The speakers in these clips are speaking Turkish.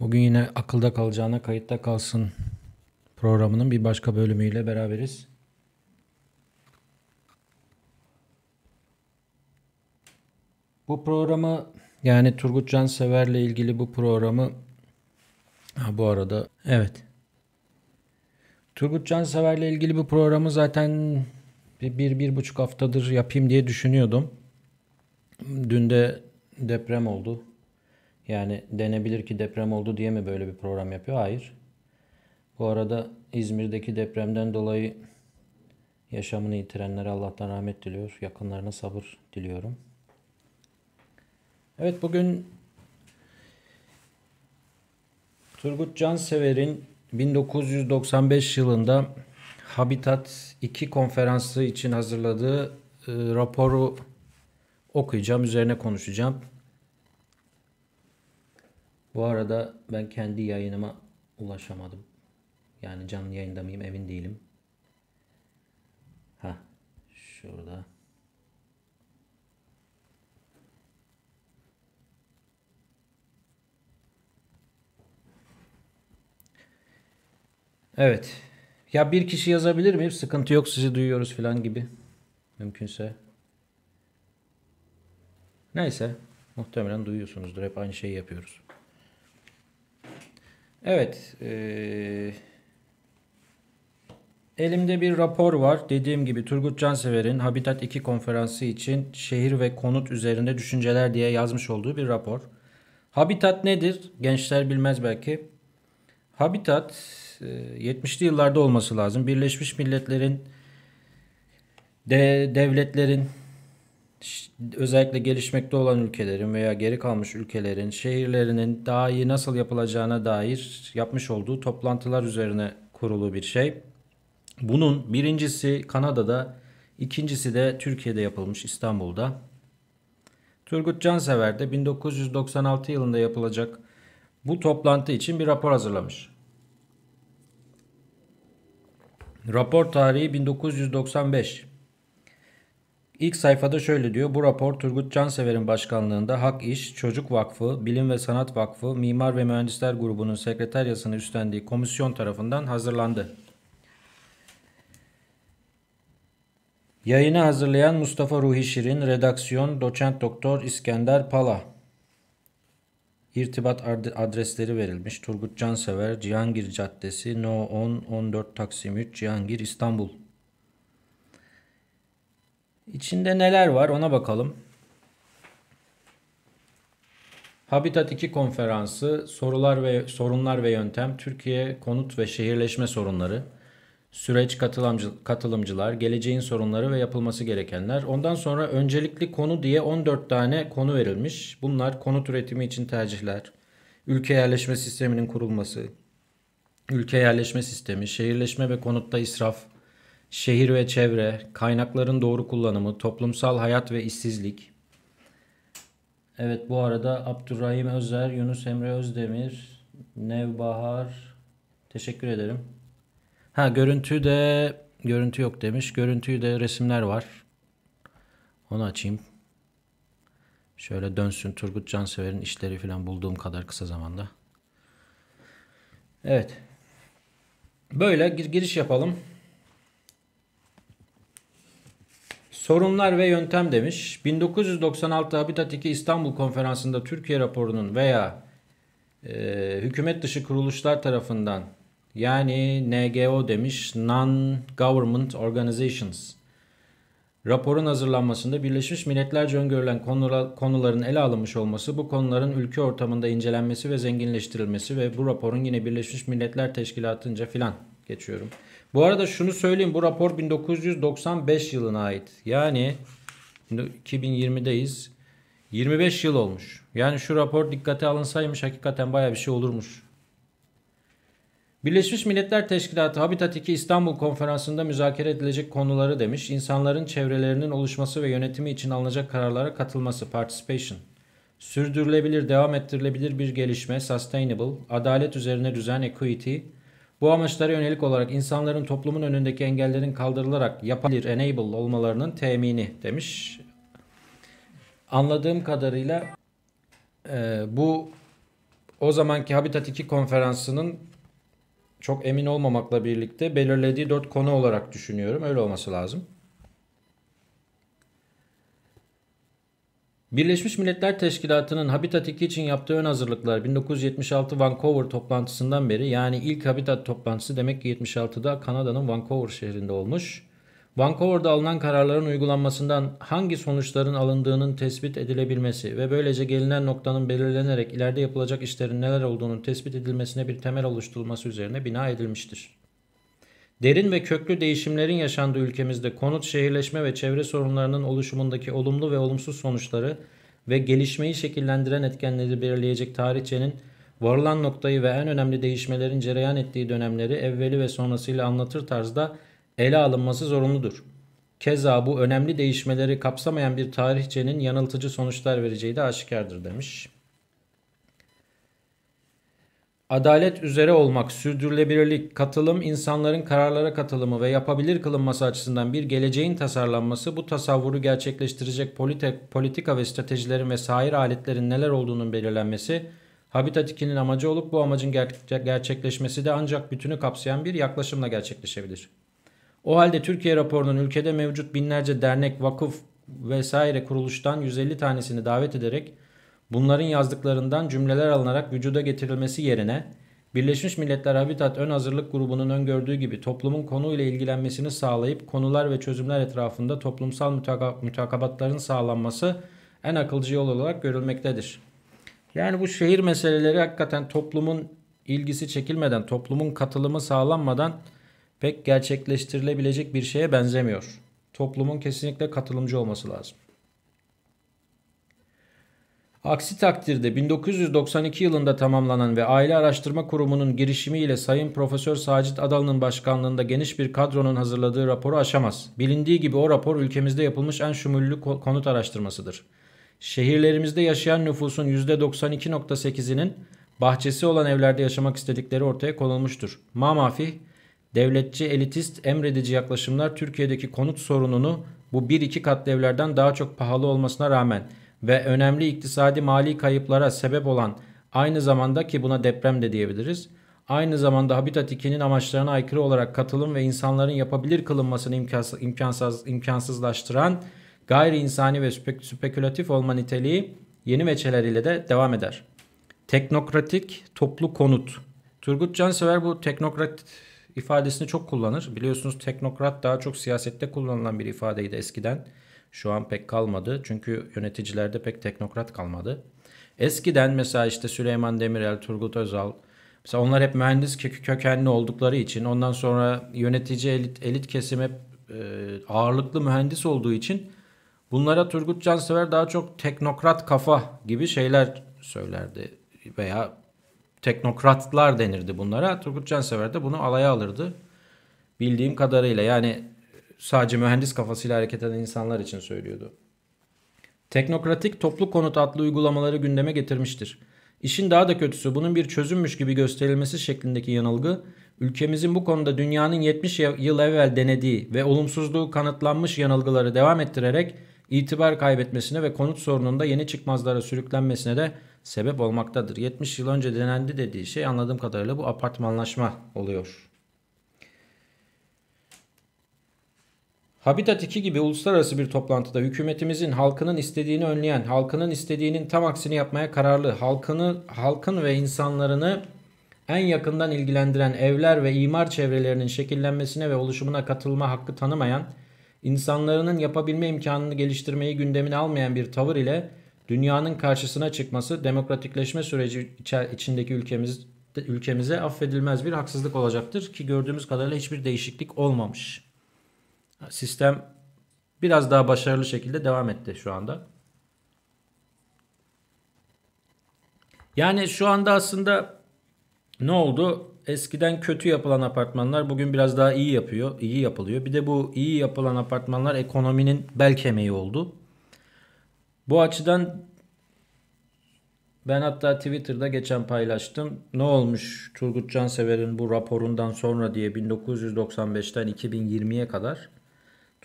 Bugün yine akılda kalacağına kayıtta kalsın programının bir başka bölümüyle beraberiz. Bu programı yani Turgut Cansever'le ilgili bu programı ha, bu arada evet Turgut Cansever'le ilgili bu programı zaten bir, bir, bir buçuk haftadır yapayım diye düşünüyordum. Dün de deprem oldu. Yani denebilir ki deprem oldu diye mi böyle bir program yapıyor? Hayır. Bu arada İzmir'deki depremden dolayı yaşamını yitirenlere Allah'tan rahmet diliyor. Yakınlarına sabır diliyorum. Evet bugün Turgut Cansever'in 1995 yılında Habitat 2 konferansı için hazırladığı e, raporu okuyacağım, üzerine konuşacağım. Bu arada ben kendi yayınıma ulaşamadım. Yani canlı yayında mıyım emin değilim. Ha şurada. Evet. Ya bir kişi yazabilir miyim? Sıkıntı yok sizi duyuyoruz falan gibi. Mümkünse. Neyse. Muhtemelen duyuyorsunuzdur. Hep aynı şeyi yapıyoruz. Evet. Ee, elimde bir rapor var. Dediğim gibi Turgut Cansever'in Habitat 2 konferansı için şehir ve konut üzerinde düşünceler diye yazmış olduğu bir rapor. Habitat nedir? Gençler bilmez belki. Habitat 70'li e, yıllarda olması lazım. Birleşmiş Milletler'in de devletlerin özellikle gelişmekte olan ülkelerin veya geri kalmış ülkelerin şehirlerinin daha iyi nasıl yapılacağına dair yapmış olduğu toplantılar üzerine kurulu bir şey. Bunun birincisi Kanada'da, ikincisi de Türkiye'de yapılmış İstanbul'da. Turgut Cansever de 1996 yılında yapılacak bu toplantı için bir rapor hazırlamış. Rapor tarihi 1995. İlk sayfada şöyle diyor. Bu rapor Turgut Cansever'in başkanlığında Hak İş, Çocuk Vakfı, Bilim ve Sanat Vakfı, Mimar ve Mühendisler Grubu'nun sekreteryasını üstlendiği komisyon tarafından hazırlandı. Yayını hazırlayan Mustafa Ruhi Şirin, redaksiyon doçent doktor İskender Pala. İrtibat adresleri verilmiş. Turgut Cansever, Cihangir Caddesi, No 10 14 Taksim 3, Cihangir, İstanbul. İçinde neler var ona bakalım. Habitat 2 konferansı sorular ve sorunlar ve yöntem Türkiye konut ve şehirleşme sorunları süreç katılımcılar geleceğin sorunları ve yapılması gerekenler ondan sonra öncelikli konu diye 14 tane konu verilmiş bunlar konut üretimi için tercihler ülke yerleşme sisteminin kurulması ülke yerleşme sistemi şehirleşme ve konutta israf şehir ve çevre, kaynakların doğru kullanımı, toplumsal hayat ve işsizlik. Evet bu arada Abdurrahim Özer, Yunus Emre Özdemir, Nevbahar teşekkür ederim. Ha görüntü de görüntü yok demiş. Görüntüyü de resimler var. Onu açayım. Şöyle dönsün Turgut Cansever'in işleri falan bulduğum kadar kısa zamanda. Evet. Böyle giriş yapalım. Sorunlar ve yöntem demiş. 1996 Habitat 2 İstanbul Konferansı'nda Türkiye raporunun veya e, hükümet dışı kuruluşlar tarafından yani NGO demiş Non-Government Organizations raporun hazırlanmasında Birleşmiş Milletlerce öngörülen konuların ele alınmış olması, bu konuların ülke ortamında incelenmesi ve zenginleştirilmesi ve bu raporun yine Birleşmiş Milletler Teşkilatı'nca filan geçiyorum. Bu arada şunu söyleyeyim bu rapor 1995 yılına ait. Yani 2020'deyiz. 25 yıl olmuş. Yani şu rapor dikkate alınsaymış hakikaten baya bir şey olurmuş. Birleşmiş Milletler Teşkilatı Habitat 2 İstanbul Konferansı'nda müzakere edilecek konuları demiş. İnsanların çevrelerinin oluşması ve yönetimi için alınacak kararlara katılması, participation. Sürdürülebilir, devam ettirilebilir bir gelişme, sustainable, adalet üzerine düzen, equity, bu amaçlara yönelik olarak insanların toplumun önündeki engellerin kaldırılarak yapabilir, enable olmalarının temini demiş. Anladığım kadarıyla e, bu o zamanki Habitat 2 konferansının çok emin olmamakla birlikte belirlediği dört konu olarak düşünüyorum. Öyle olması lazım. Birleşmiş Milletler Teşkilatı'nın Habitat 2 için yaptığı ön hazırlıklar 1976 Vancouver toplantısından beri yani ilk Habitat toplantısı demek ki 76'da Kanada'nın Vancouver şehrinde olmuş. Vancouver'da alınan kararların uygulanmasından hangi sonuçların alındığının tespit edilebilmesi ve böylece gelinen noktanın belirlenerek ileride yapılacak işlerin neler olduğunu tespit edilmesine bir temel oluşturulması üzerine bina edilmiştir. Derin ve köklü değişimlerin yaşandığı ülkemizde konut, şehirleşme ve çevre sorunlarının oluşumundaki olumlu ve olumsuz sonuçları ve gelişmeyi şekillendiren etkenleri belirleyecek tarihçenin varılan noktayı ve en önemli değişmelerin cereyan ettiği dönemleri evveli ve sonrasıyla anlatır tarzda ele alınması zorunludur. Keza bu önemli değişmeleri kapsamayan bir tarihçenin yanıltıcı sonuçlar vereceği de aşikardır demiş adalet üzere olmak, sürdürülebilirlik, katılım, insanların kararlara katılımı ve yapabilir kılınması açısından bir geleceğin tasarlanması bu tasavvuru gerçekleştirecek politik, politika ve stratejilerin ve sair aletlerin neler olduğunun belirlenmesi, Habitat 2'nin amacı olup bu amacın ger gerçekleşmesi de ancak bütünü kapsayan bir yaklaşımla gerçekleşebilir. O halde Türkiye raporunun ülkede mevcut binlerce dernek, vakıf vesaire kuruluştan 150 tanesini davet ederek Bunların yazdıklarından cümleler alınarak vücuda getirilmesi yerine Birleşmiş Milletler Habitat Ön Hazırlık Grubu'nun öngördüğü gibi toplumun konuyla ilgilenmesini sağlayıp konular ve çözümler etrafında toplumsal mütaka mütakabatların sağlanması en akılcı yol olarak görülmektedir. Yani bu şehir meseleleri hakikaten toplumun ilgisi çekilmeden, toplumun katılımı sağlanmadan pek gerçekleştirilebilecek bir şeye benzemiyor. Toplumun kesinlikle katılımcı olması lazım. Aksi takdirde 1992 yılında tamamlanan ve Aile Araştırma Kurumu'nun girişimiyle Sayın Profesör Sacit Adalı'nın başkanlığında geniş bir kadronun hazırladığı raporu aşamaz. Bilindiği gibi o rapor ülkemizde yapılmış en şumullü konut araştırmasıdır. Şehirlerimizde yaşayan nüfusun %92.8'inin bahçesi olan evlerde yaşamak istedikleri ortaya konulmuştur. Mamafih, devletçi, elitist, emredici yaklaşımlar Türkiye'deki konut sorununu bu 1-2 katlı evlerden daha çok pahalı olmasına rağmen ve önemli iktisadi mali kayıplara sebep olan aynı zamanda ki buna deprem de diyebiliriz. Aynı zamanda Habitat 2'nin amaçlarına aykırı olarak katılım ve insanların yapabilir kılınmasını imkansız, imkansız, imkansızlaştıran gayri insani ve spekülatif olma niteliği yeni meçeleriyle de devam eder. Teknokratik toplu konut. Turgut Cansever bu teknokrat ifadesini çok kullanır. Biliyorsunuz teknokrat daha çok siyasette kullanılan bir ifadeydi eskiden. Şu an pek kalmadı çünkü yöneticilerde pek teknokrat kalmadı. Eskiden mesela işte Süleyman Demirel, Turgut Özal mesela onlar hep mühendis kökenli oldukları için ondan sonra yönetici elit, elit kesim hep e, ağırlıklı mühendis olduğu için bunlara Turgut Cansever daha çok teknokrat kafa gibi şeyler söylerdi veya teknokratlar denirdi bunlara. Turgut Cansever de bunu alaya alırdı. Bildiğim kadarıyla yani sadece mühendis kafasıyla hareket eden insanlar için söylüyordu. Teknokratik toplu konut adlı uygulamaları gündeme getirmiştir. İşin daha da kötüsü bunun bir çözümmüş gibi gösterilmesi şeklindeki yanılgı ülkemizin bu konuda dünyanın 70 yıl evvel denediği ve olumsuzluğu kanıtlanmış yanılgıları devam ettirerek itibar kaybetmesine ve konut sorununda yeni çıkmazlara sürüklenmesine de sebep olmaktadır. 70 yıl önce denendi dediği şey anladığım kadarıyla bu apartmanlaşma oluyor. Habitat 2 gibi uluslararası bir toplantıda hükümetimizin halkının istediğini önleyen, halkının istediğinin tam aksini yapmaya kararlı, halkını, halkın ve insanlarını en yakından ilgilendiren evler ve imar çevrelerinin şekillenmesine ve oluşumuna katılma hakkı tanımayan, insanların yapabilme imkanını geliştirmeyi gündemine almayan bir tavır ile dünyanın karşısına çıkması demokratikleşme süreci içindeki ülkemiz, ülkemize affedilmez bir haksızlık olacaktır ki gördüğümüz kadarıyla hiçbir değişiklik olmamış. Sistem biraz daha başarılı şekilde devam etti şu anda. Yani şu anda aslında ne oldu? Eskiden kötü yapılan apartmanlar bugün biraz daha iyi yapıyor, iyi yapılıyor. Bir de bu iyi yapılan apartmanlar ekonominin bel kemiği oldu. Bu açıdan ben hatta Twitter'da geçen paylaştım. Ne olmuş Turgut Cansever'in bu raporundan sonra diye 1995'ten 2020'ye kadar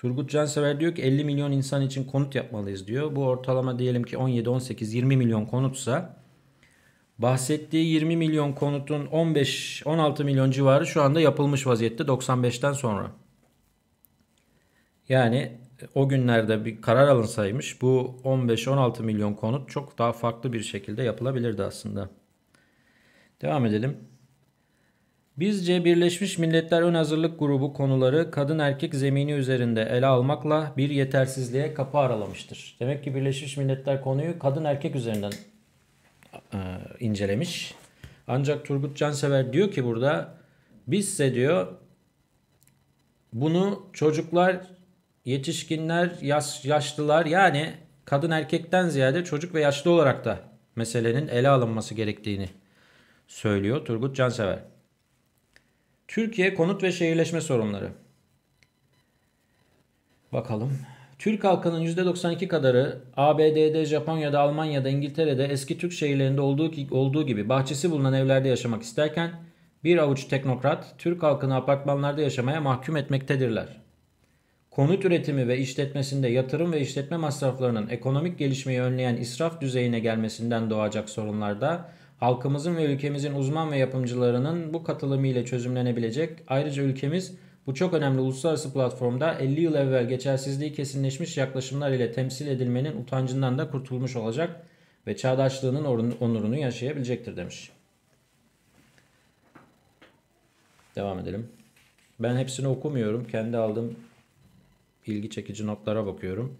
Turgut Cansever diyor ki 50 milyon insan için konut yapmalıyız diyor. Bu ortalama diyelim ki 17, 18, 20 milyon konutsa bahsettiği 20 milyon konutun 15, 16 milyon civarı şu anda yapılmış vaziyette 95'ten sonra. Yani e, o günlerde bir karar alınsaymış bu 15-16 milyon konut çok daha farklı bir şekilde yapılabilirdi aslında. Devam edelim. Bizce Birleşmiş Milletler Ön Hazırlık Grubu konuları kadın erkek zemini üzerinde ele almakla bir yetersizliğe kapı aralamıştır. Demek ki Birleşmiş Milletler konuyu kadın erkek üzerinden e, incelemiş. Ancak Turgut Cansever diyor ki burada bizse diyor bunu çocuklar, yetişkinler, yaş, yaşlılar yani kadın erkekten ziyade çocuk ve yaşlı olarak da meselenin ele alınması gerektiğini söylüyor Turgut Cansever. Türkiye konut ve şehirleşme sorunları. Bakalım. Türk halkının %92 kadarı ABD'de, Japonya'da, Almanya'da, İngiltere'de eski Türk şehirlerinde olduğu, olduğu gibi bahçesi bulunan evlerde yaşamak isterken bir avuç teknokrat Türk halkını apartmanlarda yaşamaya mahkum etmektedirler. Konut üretimi ve işletmesinde yatırım ve işletme masraflarının ekonomik gelişmeyi önleyen israf düzeyine gelmesinden doğacak sorunlarda Halkımızın ve ülkemizin uzman ve yapımcılarının bu katılımıyla çözümlenebilecek. Ayrıca ülkemiz bu çok önemli uluslararası platformda 50 yıl evvel geçersizliği kesinleşmiş yaklaşımlar ile temsil edilmenin utancından da kurtulmuş olacak ve çağdaşlığının onurunu yaşayabilecektir demiş. Devam edelim. Ben hepsini okumuyorum. Kendi aldığım ilgi çekici notlara bakıyorum.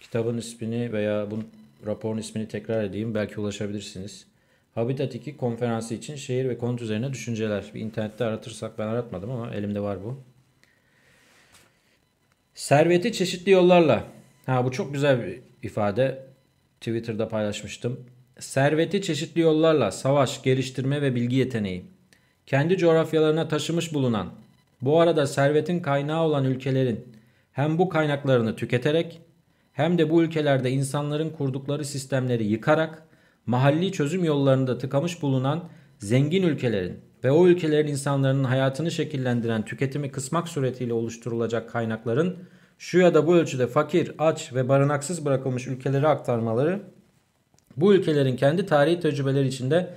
Kitabın ismini veya bu raporun ismini tekrar edeyim. Belki ulaşabilirsiniz. Habitat 2 konferansı için şehir ve konut üzerine düşünceler. Bir internette aratırsak ben aratmadım ama elimde var bu. Serveti çeşitli yollarla. Ha bu çok güzel bir ifade. Twitter'da paylaşmıştım. Serveti çeşitli yollarla savaş, geliştirme ve bilgi yeteneği. Kendi coğrafyalarına taşımış bulunan, bu arada servetin kaynağı olan ülkelerin hem bu kaynaklarını tüketerek hem de bu ülkelerde insanların kurdukları sistemleri yıkarak mahalli çözüm yollarında tıkamış bulunan zengin ülkelerin ve o ülkelerin insanların hayatını şekillendiren tüketimi kısmak suretiyle oluşturulacak kaynakların şu ya da bu ölçüde fakir, aç ve barınaksız bırakılmış ülkelere aktarmaları bu ülkelerin kendi tarihi tecrübeleri içinde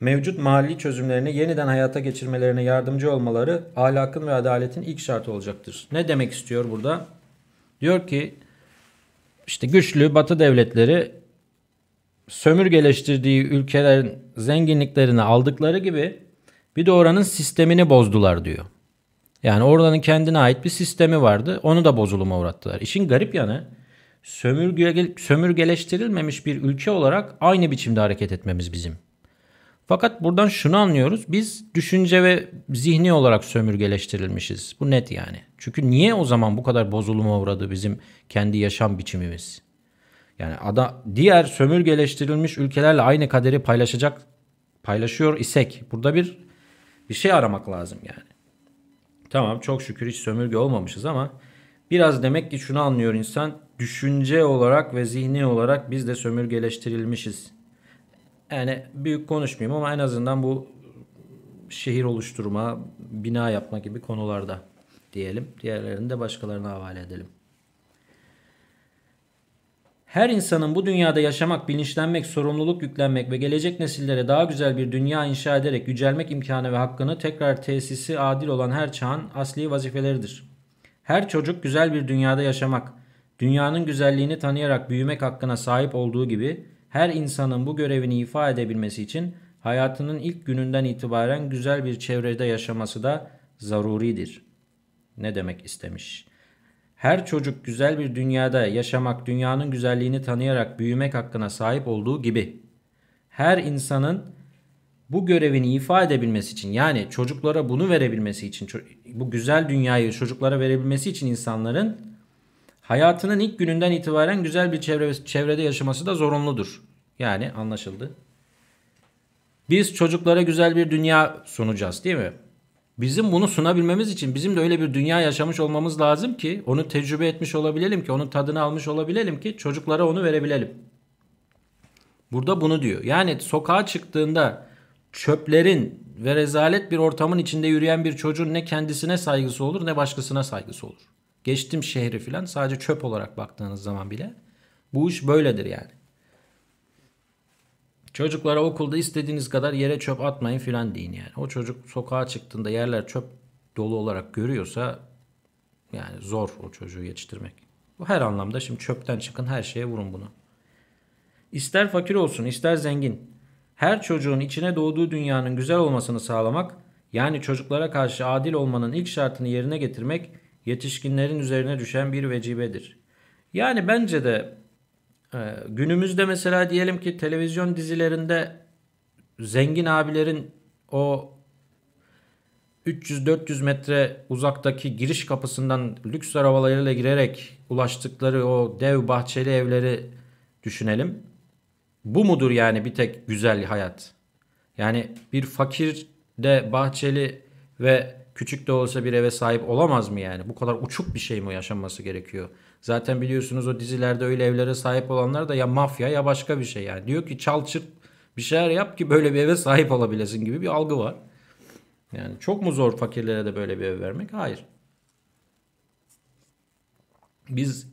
mevcut mahalli çözümlerini yeniden hayata geçirmelerine yardımcı olmaları ahlakın ve adaletin ilk şartı olacaktır. Ne demek istiyor burada? Diyor ki işte güçlü batı devletleri sömürgeleştirdiği ülkelerin zenginliklerini aldıkları gibi bir de oranın sistemini bozdular diyor. Yani oranın kendine ait bir sistemi vardı. Onu da bozuluma uğrattılar. İşin garip yanı sömürge, sömürgeleştirilmemiş bir ülke olarak aynı biçimde hareket etmemiz bizim. Fakat buradan şunu anlıyoruz. Biz düşünce ve zihni olarak sömürgeleştirilmişiz. Bu net yani. Çünkü niye o zaman bu kadar bozuluma uğradı bizim kendi yaşam biçimimiz? Yani ada, diğer sömürgeleştirilmiş ülkelerle aynı kaderi paylaşacak paylaşıyor isek burada bir bir şey aramak lazım yani. Tamam çok şükür hiç sömürge olmamışız ama biraz demek ki şunu anlıyor insan düşünce olarak ve zihni olarak biz de sömürgeleştirilmişiz. Yani büyük konuşmayayım ama en azından bu şehir oluşturma, bina yapma gibi konularda diyelim. Diğerlerini de başkalarına havale edelim. Her insanın bu dünyada yaşamak, bilinçlenmek, sorumluluk yüklenmek ve gelecek nesillere daha güzel bir dünya inşa ederek yücelmek imkanı ve hakkını tekrar tesisi adil olan her çağın asli vazifeleridir. Her çocuk güzel bir dünyada yaşamak, dünyanın güzelliğini tanıyarak büyümek hakkına sahip olduğu gibi her insanın bu görevini ifa edebilmesi için hayatının ilk gününden itibaren güzel bir çevrede yaşaması da zaruridir. Ne demek istemiş?'' Her çocuk güzel bir dünyada yaşamak, dünyanın güzelliğini tanıyarak büyümek hakkına sahip olduğu gibi her insanın bu görevini ifa edebilmesi için yani çocuklara bunu verebilmesi için bu güzel dünyayı çocuklara verebilmesi için insanların hayatının ilk gününden itibaren güzel bir çevre, çevrede yaşaması da zorunludur. Yani anlaşıldı. Biz çocuklara güzel bir dünya sunacağız değil mi? Bizim bunu sunabilmemiz için bizim de öyle bir dünya yaşamış olmamız lazım ki onu tecrübe etmiş olabilelim ki onun tadını almış olabilelim ki çocuklara onu verebilelim. Burada bunu diyor. Yani sokağa çıktığında çöplerin ve rezalet bir ortamın içinde yürüyen bir çocuğun ne kendisine saygısı olur ne başkasına saygısı olur. Geçtim şehri filan sadece çöp olarak baktığınız zaman bile bu iş böyledir yani. Çocuklara okulda istediğiniz kadar yere çöp atmayın filan deyin yani. O çocuk sokağa çıktığında yerler çöp dolu olarak görüyorsa yani zor o çocuğu yetiştirmek. Bu her anlamda şimdi çöpten çıkın her şeye vurun bunu. İster fakir olsun ister zengin. Her çocuğun içine doğduğu dünyanın güzel olmasını sağlamak yani çocuklara karşı adil olmanın ilk şartını yerine getirmek yetişkinlerin üzerine düşen bir vecibedir. Yani bence de ee, günümüzde mesela diyelim ki televizyon dizilerinde zengin abilerin o 300-400 metre uzaktaki giriş kapısından lüks arabalarıyla girerek ulaştıkları o dev bahçeli evleri düşünelim. Bu mudur yani bir tek güzel hayat? Yani bir fakir de bahçeli ve küçük de olsa bir eve sahip olamaz mı yani? Bu kadar uçuk bir şey mi yaşanması gerekiyor? Zaten biliyorsunuz o dizilerde öyle evlere sahip olanlar da ya mafya ya başka bir şey yani. Diyor ki çal çırp bir şeyler yap ki böyle bir eve sahip olabilesin gibi bir algı var. Yani çok mu zor fakirlere de böyle bir ev vermek? Hayır. Biz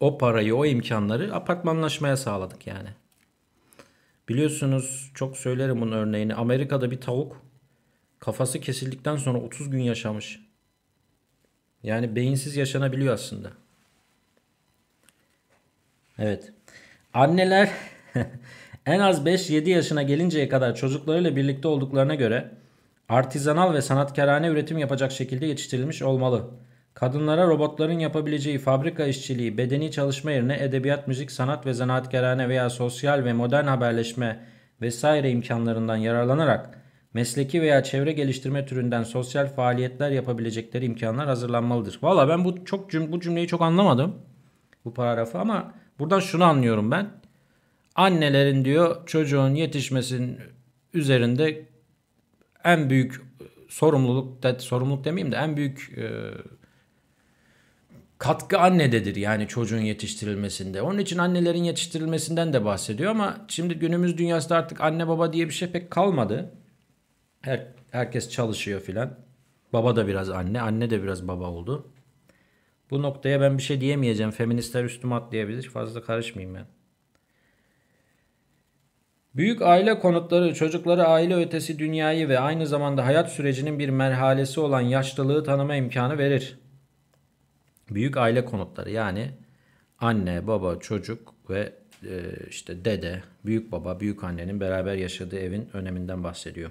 o parayı, o imkanları apartmanlaşmaya sağladık yani. Biliyorsunuz çok söylerim bunun örneğini. Amerika'da bir tavuk kafası kesildikten sonra 30 gün yaşamış. Yani beyinsiz yaşanabiliyor aslında. Evet. Anneler en az 5-7 yaşına gelinceye kadar çocuklarıyla birlikte olduklarına göre artizanal ve sanatkarane üretim yapacak şekilde yetiştirilmiş olmalı. Kadınlara robotların yapabileceği fabrika işçiliği, bedeni çalışma yerine edebiyat, müzik, sanat ve zanaatkarane veya sosyal ve modern haberleşme vesaire imkanlarından yararlanarak mesleki veya çevre geliştirme türünden sosyal faaliyetler yapabilecekleri imkanlar hazırlanmalıdır. Valla ben bu çok cüm bu cümleyi çok anlamadım bu paragrafı ama Buradan şunu anlıyorum ben. Annelerin diyor çocuğun yetişmesinin üzerinde en büyük e, sorumluluk sorumluluk demeyeyim de en büyük e, katkı annededir yani çocuğun yetiştirilmesinde. Onun için annelerin yetiştirilmesinden de bahsediyor ama şimdi günümüz dünyasında artık anne baba diye bir şey pek kalmadı. Her, herkes çalışıyor filan. Baba da biraz anne, anne de biraz baba oldu. Bu noktaya ben bir şey diyemeyeceğim. Feministler üstüme atlayabilir. Fazla karışmayayım ben. Büyük aile konutları çocukları aile ötesi dünyayı ve aynı zamanda hayat sürecinin bir merhalesi olan yaşlılığı tanıma imkanı verir. Büyük aile konutları yani anne, baba, çocuk ve e, işte dede, büyük baba, büyük annenin beraber yaşadığı evin öneminden bahsediyor.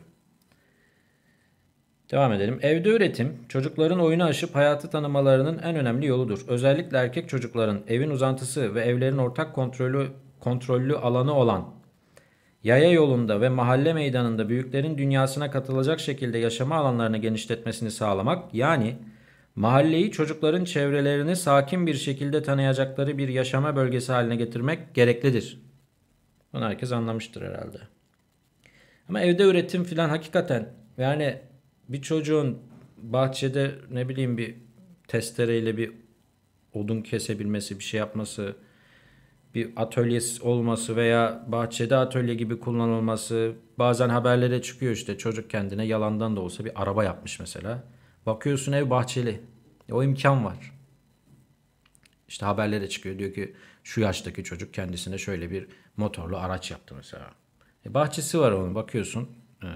Devam edelim. Evde üretim çocukların oyunu aşıp hayatı tanımalarının en önemli yoludur. Özellikle erkek çocukların evin uzantısı ve evlerin ortak kontrolü kontrollü alanı olan yaya yolunda ve mahalle meydanında büyüklerin dünyasına katılacak şekilde yaşama alanlarını genişletmesini sağlamak yani mahalleyi çocukların çevrelerini sakin bir şekilde tanıyacakları bir yaşama bölgesi haline getirmek gereklidir. Bunu herkes anlamıştır herhalde. Ama evde üretim filan hakikaten yani bir çocuğun bahçede ne bileyim bir testereyle bir odun kesebilmesi, bir şey yapması, bir atölyesi olması veya bahçede atölye gibi kullanılması bazen haberlere çıkıyor işte çocuk kendine yalandan da olsa bir araba yapmış mesela. Bakıyorsun ev bahçeli. E, o imkan var. İşte haberlere çıkıyor diyor ki şu yaştaki çocuk kendisine şöyle bir motorlu araç yaptı mesela. E, bahçesi var onun bakıyorsun. E,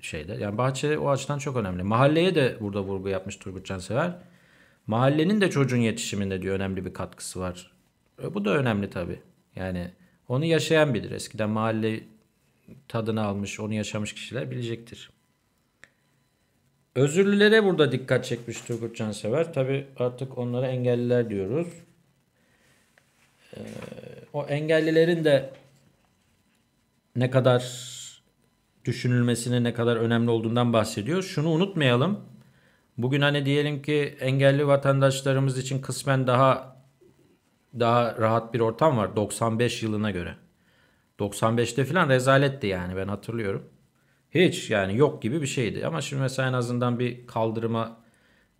şeyde. Yani bahçe o açıdan çok önemli. Mahalleye de burada vurgu yapmış Turgut Cansever. Mahallenin de çocuğun yetişiminde diyor önemli bir katkısı var. E, bu da önemli tabii. Yani onu yaşayan bilir. Eskiden mahalle tadını almış, onu yaşamış kişiler bilecektir. Özürlülere burada dikkat çekmiş Turgut Cansever. Tabi artık onlara engelliler diyoruz. Ee, o engellilerin de ne kadar düşünülmesine ne kadar önemli olduğundan bahsediyor. Şunu unutmayalım. Bugün hani diyelim ki engelli vatandaşlarımız için kısmen daha daha rahat bir ortam var 95 yılına göre. 95'te filan rezaletti yani ben hatırlıyorum. Hiç yani yok gibi bir şeydi ama şimdi mesela en azından bir kaldırıma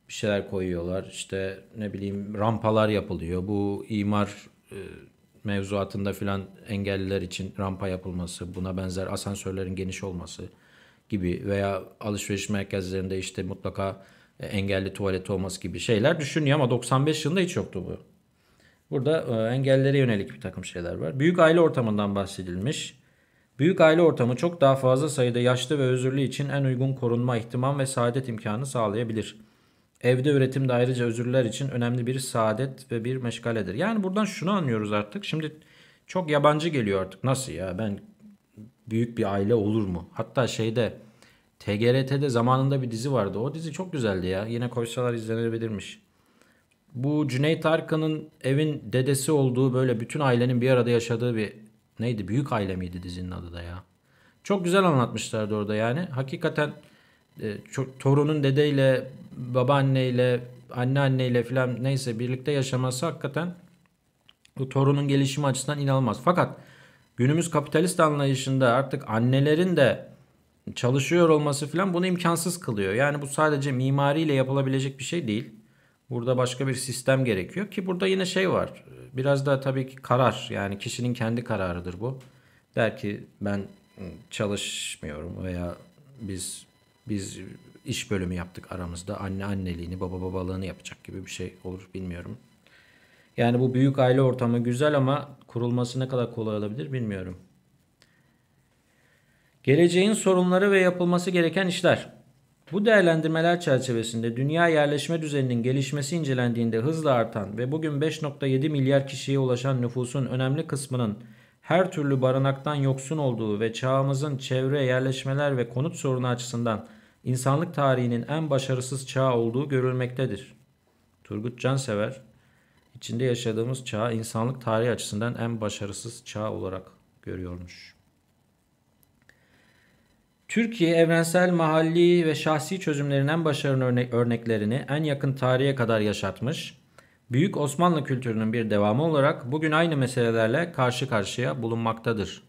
bir şeyler koyuyorlar. İşte ne bileyim rampalar yapılıyor. Bu imar e, mevzuatında filan engelliler için rampa yapılması, buna benzer asansörlerin geniş olması gibi veya alışveriş merkezlerinde işte mutlaka e, engelli tuvalet olması gibi şeyler düşünüyor ama 95 yılında hiç yoktu bu. Burada e, engellere yönelik bir takım şeyler var. Büyük aile ortamından bahsedilmiş. Büyük aile ortamı çok daha fazla sayıda yaşlı ve özürlü için en uygun korunma, ihtimam ve saadet imkanı sağlayabilir. Evde üretim de ayrıca özürler için önemli bir saadet ve bir meşgaledir. Yani buradan şunu anlıyoruz artık. Şimdi çok yabancı geliyor artık. Nasıl ya ben büyük bir aile olur mu? Hatta şeyde TGRT'de zamanında bir dizi vardı. O dizi çok güzeldi ya. Yine koysalar izlenebilirmiş. Bu Cüneyt Arkın'ın evin dedesi olduğu böyle bütün ailenin bir arada yaşadığı bir neydi? Büyük aile miydi dizinin adı da ya? Çok güzel anlatmışlardı orada yani. Hakikaten e, çok, torunun dedeyle babaanneyle, anneanneyle filan neyse birlikte yaşaması hakikaten bu torunun gelişimi açısından inanılmaz. Fakat günümüz kapitalist anlayışında artık annelerin de çalışıyor olması filan bunu imkansız kılıyor. Yani bu sadece mimariyle yapılabilecek bir şey değil. Burada başka bir sistem gerekiyor ki burada yine şey var. Biraz da tabii ki karar yani kişinin kendi kararıdır bu. Der ki ben çalışmıyorum veya biz biz iş bölümü yaptık aramızda. Anne anneliğini, baba babalığını yapacak gibi bir şey olur bilmiyorum. Yani bu büyük aile ortamı güzel ama kurulması ne kadar kolay olabilir bilmiyorum. Geleceğin sorunları ve yapılması gereken işler. Bu değerlendirmeler çerçevesinde dünya yerleşme düzeninin gelişmesi incelendiğinde hızla artan ve bugün 5.7 milyar kişiye ulaşan nüfusun önemli kısmının her türlü barınaktan yoksun olduğu ve çağımızın çevre, yerleşmeler ve konut sorunu açısından insanlık tarihinin en başarısız çağı olduğu görülmektedir. Turgut Cansever, içinde yaşadığımız çağı insanlık tarihi açısından en başarısız çağ olarak görüyormuş. Türkiye evrensel, mahalli ve şahsi çözümlerin en başarılı örnek örneklerini en yakın tarihe kadar yaşatmış, Büyük Osmanlı kültürünün bir devamı olarak bugün aynı meselelerle karşı karşıya bulunmaktadır.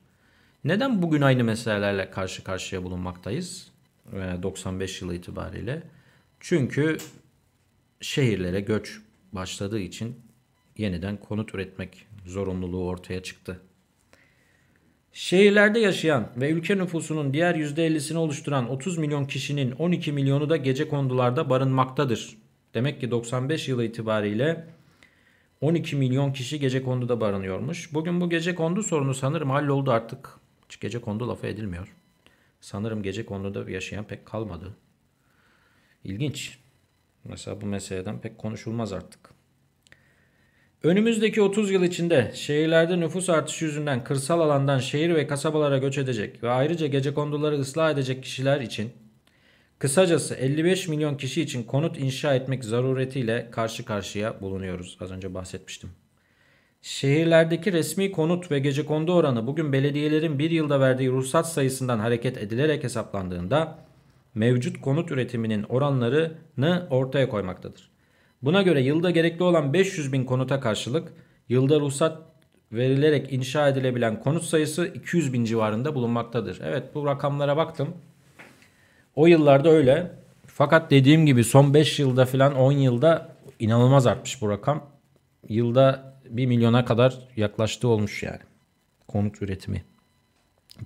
Neden bugün aynı meselelerle karşı karşıya bulunmaktayız? 95 e, yılı itibariyle. Çünkü şehirlere göç başladığı için yeniden konut üretmek zorunluluğu ortaya çıktı. Şehirlerde yaşayan ve ülke nüfusunun diğer %50'sini oluşturan 30 milyon kişinin 12 milyonu da gece kondularda barınmaktadır. Demek ki 95 yılı itibariyle 12 milyon kişi gece konduda barınıyormuş. Bugün bu gece kondu sorunu sanırım halloldu artık. Hiç gece kondu lafı edilmiyor. Sanırım gece konuda yaşayan pek kalmadı. İlginç. Mesela bu meseleden pek konuşulmaz artık. Önümüzdeki 30 yıl içinde şehirlerde nüfus artışı yüzünden kırsal alandan şehir ve kasabalara göç edecek ve ayrıca gece konduları ıslah edecek kişiler için kısacası 55 milyon kişi için konut inşa etmek zaruretiyle karşı karşıya bulunuyoruz. Az önce bahsetmiştim. Şehirlerdeki resmi konut ve gece kondu oranı bugün belediyelerin bir yılda verdiği ruhsat sayısından hareket edilerek hesaplandığında mevcut konut üretiminin oranlarını ortaya koymaktadır. Buna göre yılda gerekli olan 500 bin konuta karşılık yılda ruhsat verilerek inşa edilebilen konut sayısı 200 bin civarında bulunmaktadır. Evet bu rakamlara baktım. O yıllarda öyle. Fakat dediğim gibi son 5 yılda filan 10 yılda inanılmaz artmış bu rakam. Yılda 1 milyona kadar yaklaştığı olmuş yani. Konut üretimi.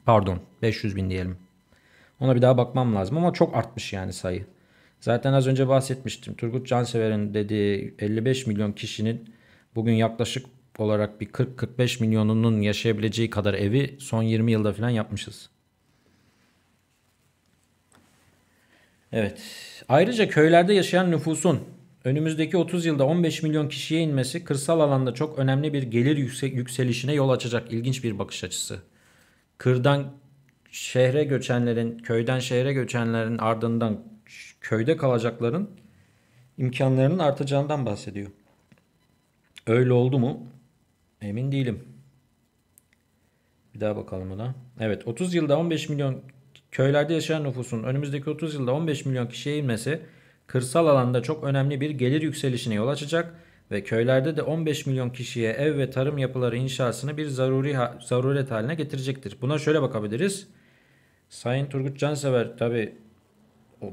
Pardon 500 bin diyelim. Ona bir daha bakmam lazım ama çok artmış yani sayı. Zaten az önce bahsetmiştim. Turgut Cansever'in dediği 55 milyon kişinin bugün yaklaşık olarak bir 40-45 milyonunun yaşayabileceği kadar evi son 20 yılda falan yapmışız. Evet. Ayrıca köylerde yaşayan nüfusun önümüzdeki 30 yılda 15 milyon kişiye inmesi kırsal alanda çok önemli bir gelir yükselişine yol açacak ilginç bir bakış açısı. Kırdan şehre göçenlerin, köyden şehre göçenlerin ardından köyde kalacakların imkanlarının artacağından bahsediyor. Öyle oldu mu? Emin değilim. Bir daha bakalım ona. Evet 30 yılda 15 milyon köylerde yaşayan nüfusun önümüzdeki 30 yılda 15 milyon kişiye inmesi kırsal alanda çok önemli bir gelir yükselişine yol açacak ve köylerde de 15 milyon kişiye ev ve tarım yapıları inşasını bir zaruri ha zaruret haline getirecektir. Buna şöyle bakabiliriz. Sayın Turgut Cansever tabi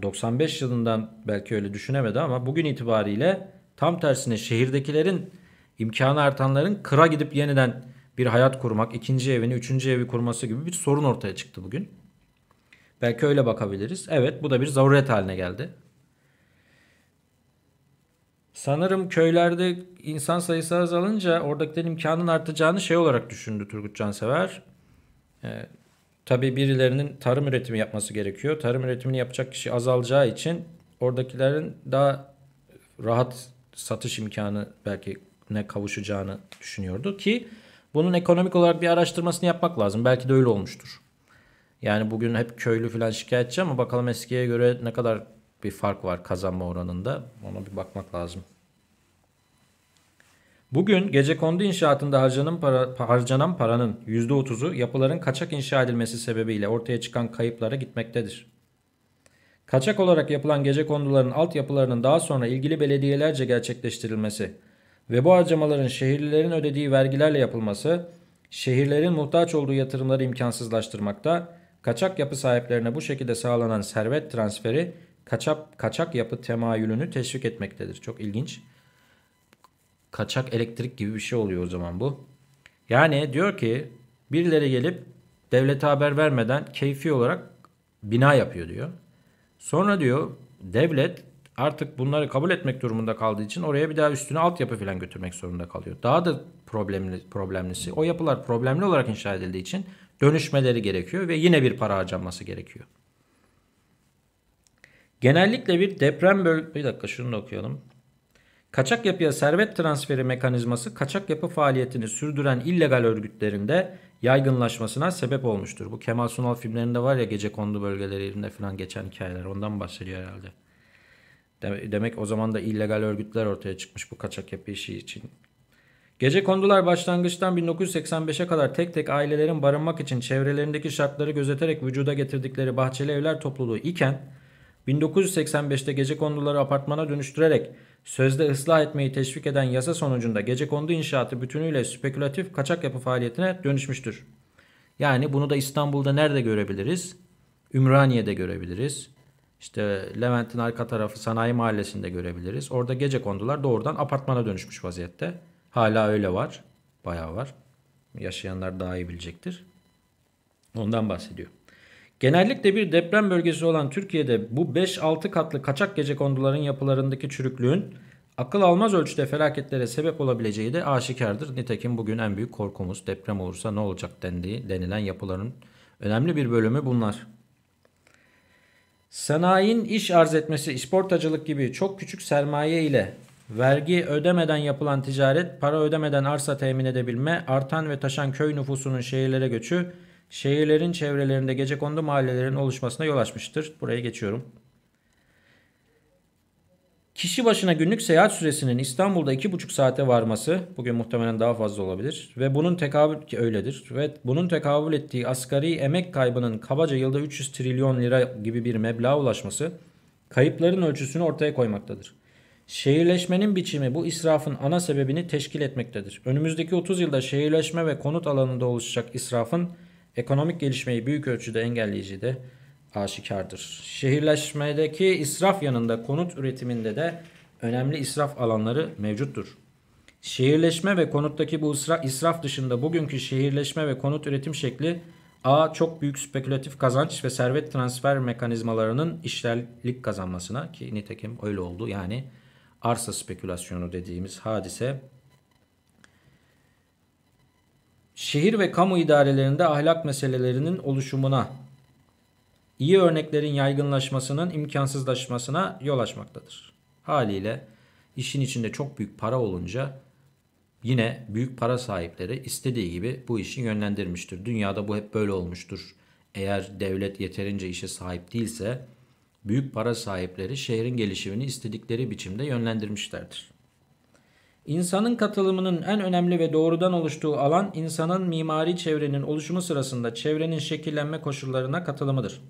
95 yılından belki öyle düşünemedi ama bugün itibariyle tam tersine şehirdekilerin imkanı artanların kıra gidip yeniden bir hayat kurmak, ikinci evini, üçüncü evi kurması gibi bir sorun ortaya çıktı bugün. Belki öyle bakabiliriz. Evet bu da bir zaruret haline geldi. Sanırım köylerde insan sayısı azalınca oradakilerin imkanın artacağını şey olarak düşündü Turgut Cansever. Ee, tabii birilerinin tarım üretimi yapması gerekiyor. Tarım üretimini yapacak kişi azalacağı için oradakilerin daha rahat satış imkanı belki ne kavuşacağını düşünüyordu ki bunun ekonomik olarak bir araştırmasını yapmak lazım. Belki de öyle olmuştur. Yani bugün hep köylü falan şikayetçi ama bakalım eskiye göre ne kadar bir fark var kazanma oranında. Ona bir bakmak lazım. Bugün gece kondu inşaatında harcanan, para, harcanan paranın %30'u yapıların kaçak inşa edilmesi sebebiyle ortaya çıkan kayıplara gitmektedir. Kaçak olarak yapılan gece konduların altyapılarının daha sonra ilgili belediyelerce gerçekleştirilmesi ve bu harcamaların şehirlilerin ödediği vergilerle yapılması şehirlerin muhtaç olduğu yatırımları imkansızlaştırmakta, kaçak yapı sahiplerine bu şekilde sağlanan servet transferi kaçak, kaçak yapı temayülünü teşvik etmektedir. Çok ilginç. Kaçak elektrik gibi bir şey oluyor o zaman bu. Yani diyor ki birileri gelip devlete haber vermeden keyfi olarak bina yapıyor diyor. Sonra diyor devlet artık bunları kabul etmek durumunda kaldığı için oraya bir daha üstüne altyapı falan götürmek zorunda kalıyor. Daha da problemli, problemlisi o yapılar problemli olarak inşa edildiği için dönüşmeleri gerekiyor ve yine bir para harcanması gerekiyor. Genellikle bir deprem böl... Bir dakika şunu da okuyalım. Kaçak yapıya servet transferi mekanizması kaçak yapı faaliyetini sürdüren illegal örgütlerinde yaygınlaşmasına sebep olmuştur. Bu Kemal Sunal filmlerinde var ya gece kondu bölgelerinde falan geçen hikayeler ondan bahsediyor herhalde. Demek o zaman da illegal örgütler ortaya çıkmış bu kaçak yapı işi için. Gece kondular başlangıçtan 1985'e kadar tek tek ailelerin barınmak için çevrelerindeki şartları gözeterek vücuda getirdikleri bahçeli evler topluluğu iken 1985'te gece gecekonduları apartmana dönüştürerek sözde ıslah etmeyi teşvik eden yasa sonucunda gece gecekondu inşaatı bütünüyle spekülatif kaçak yapı faaliyetine dönüşmüştür. Yani bunu da İstanbul'da nerede görebiliriz? Ümraniye'de görebiliriz. İşte Levent'in arka tarafı Sanayi Mahallesi'nde görebiliriz. Orada gece kondular doğrudan apartmana dönüşmüş vaziyette. Hala öyle var. Bayağı var. Yaşayanlar daha iyi bilecektir. Ondan bahsediyor. Genellikle bir deprem bölgesi olan Türkiye'de bu 5-6 katlı kaçak gece konduların yapılarındaki çürüklüğün akıl almaz ölçüde felaketlere sebep olabileceği de aşikardır. Nitekim bugün en büyük korkumuz deprem olursa ne olacak dendiği denilen yapıların önemli bir bölümü bunlar. Sanayinin iş arz etmesi, isportacılık gibi çok küçük sermaye ile vergi ödemeden yapılan ticaret, para ödemeden arsa temin edebilme, artan ve taşan köy nüfusunun şehirlere göçü, Şehirlerin çevrelerinde gece kondu mahallelerin oluşmasına yol açmıştır. Buraya geçiyorum. Kişi başına günlük seyahat süresinin İstanbul'da 2,5 saate varması, bugün muhtemelen daha fazla olabilir ve bunun tekabül ki öyledir ve bunun tekabül ettiği asgari emek kaybının kabaca yılda 300 trilyon lira gibi bir meblağa ulaşması kayıpların ölçüsünü ortaya koymaktadır. Şehirleşmenin biçimi bu israfın ana sebebini teşkil etmektedir. Önümüzdeki 30 yılda şehirleşme ve konut alanında oluşacak israfın ekonomik gelişmeyi büyük ölçüde engelleyici de aşikardır. Şehirleşmedeki israf yanında konut üretiminde de önemli israf alanları mevcuttur. Şehirleşme ve konuttaki bu israf dışında bugünkü şehirleşme ve konut üretim şekli A. Çok büyük spekülatif kazanç ve servet transfer mekanizmalarının işlerlik kazanmasına ki nitekim öyle oldu. Yani arsa spekülasyonu dediğimiz hadise şehir ve kamu idarelerinde ahlak meselelerinin oluşumuna, iyi örneklerin yaygınlaşmasının imkansızlaşmasına yol açmaktadır. Haliyle işin içinde çok büyük para olunca yine büyük para sahipleri istediği gibi bu işi yönlendirmiştir. Dünyada bu hep böyle olmuştur. Eğer devlet yeterince işe sahip değilse büyük para sahipleri şehrin gelişimini istedikleri biçimde yönlendirmişlerdir. İnsanın katılımının en önemli ve doğrudan oluştuğu alan insanın mimari çevrenin oluşumu sırasında çevrenin şekillenme koşullarına katılımıdır.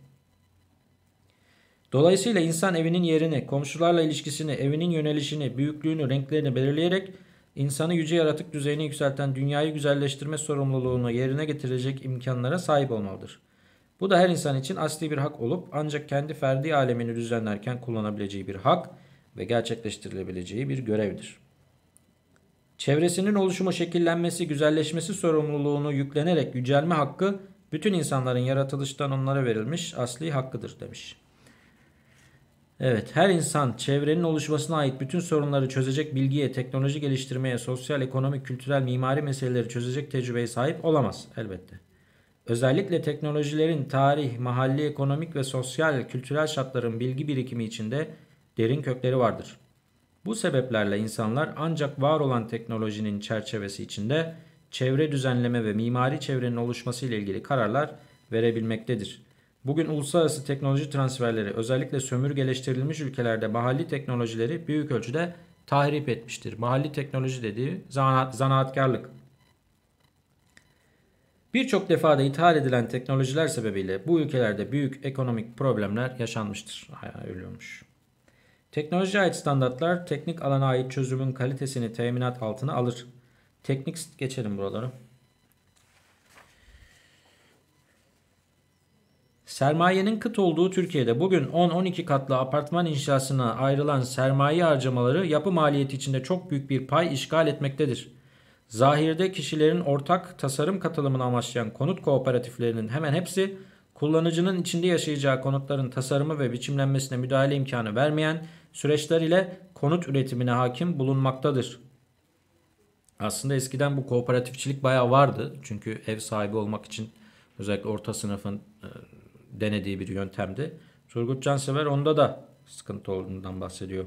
Dolayısıyla insan evinin yerini, komşularla ilişkisini, evinin yönelişini, büyüklüğünü, renklerini belirleyerek insanı yüce yaratık düzeyine yükselten dünyayı güzelleştirme sorumluluğunu yerine getirecek imkanlara sahip olmalıdır. Bu da her insan için asli bir hak olup ancak kendi ferdi alemini düzenlerken kullanabileceği bir hak ve gerçekleştirilebileceği bir görevdir. Çevresinin oluşumu, şekillenmesi, güzelleşmesi sorumluluğunu yüklenerek yücelme hakkı bütün insanların yaratılıştan onlara verilmiş asli hakkıdır demiş. Evet, her insan çevrenin oluşmasına ait bütün sorunları çözecek bilgiye, teknoloji geliştirmeye, sosyal, ekonomik, kültürel, mimari meseleleri çözecek tecrübeye sahip olamaz elbette. Özellikle teknolojilerin tarih, mahalli, ekonomik ve sosyal, kültürel şartların bilgi birikimi içinde derin kökleri vardır. Bu sebeplerle insanlar ancak var olan teknolojinin çerçevesi içinde çevre düzenleme ve mimari çevrenin oluşması ile ilgili kararlar verebilmektedir. Bugün uluslararası teknoloji transferleri özellikle sömürgeleştirilmiş ülkelerde mahalli teknolojileri büyük ölçüde tahrip etmiştir. Mahalli teknoloji dediği zanaat, zanaatkarlık. Birçok defada ithal edilen teknolojiler sebebiyle bu ülkelerde büyük ekonomik problemler yaşanmıştır. Ölüyormuş. Teknoloji ait standartlar teknik alana ait çözümün kalitesini teminat altına alır. Teknik geçelim buraları. Sermayenin kıt olduğu Türkiye'de bugün 10-12 katlı apartman inşasına ayrılan sermaye harcamaları yapı maliyeti içinde çok büyük bir pay işgal etmektedir. Zahirde kişilerin ortak tasarım katılımını amaçlayan konut kooperatiflerinin hemen hepsi kullanıcının içinde yaşayacağı konutların tasarımı ve biçimlenmesine müdahale imkanı vermeyen süreçler ile konut üretimine hakim bulunmaktadır. Aslında eskiden bu kooperatifçilik bayağı vardı. Çünkü ev sahibi olmak için özellikle orta sınıfın e, denediği bir yöntemdi. Turgut Cansever onda da sıkıntı olduğundan bahsediyor.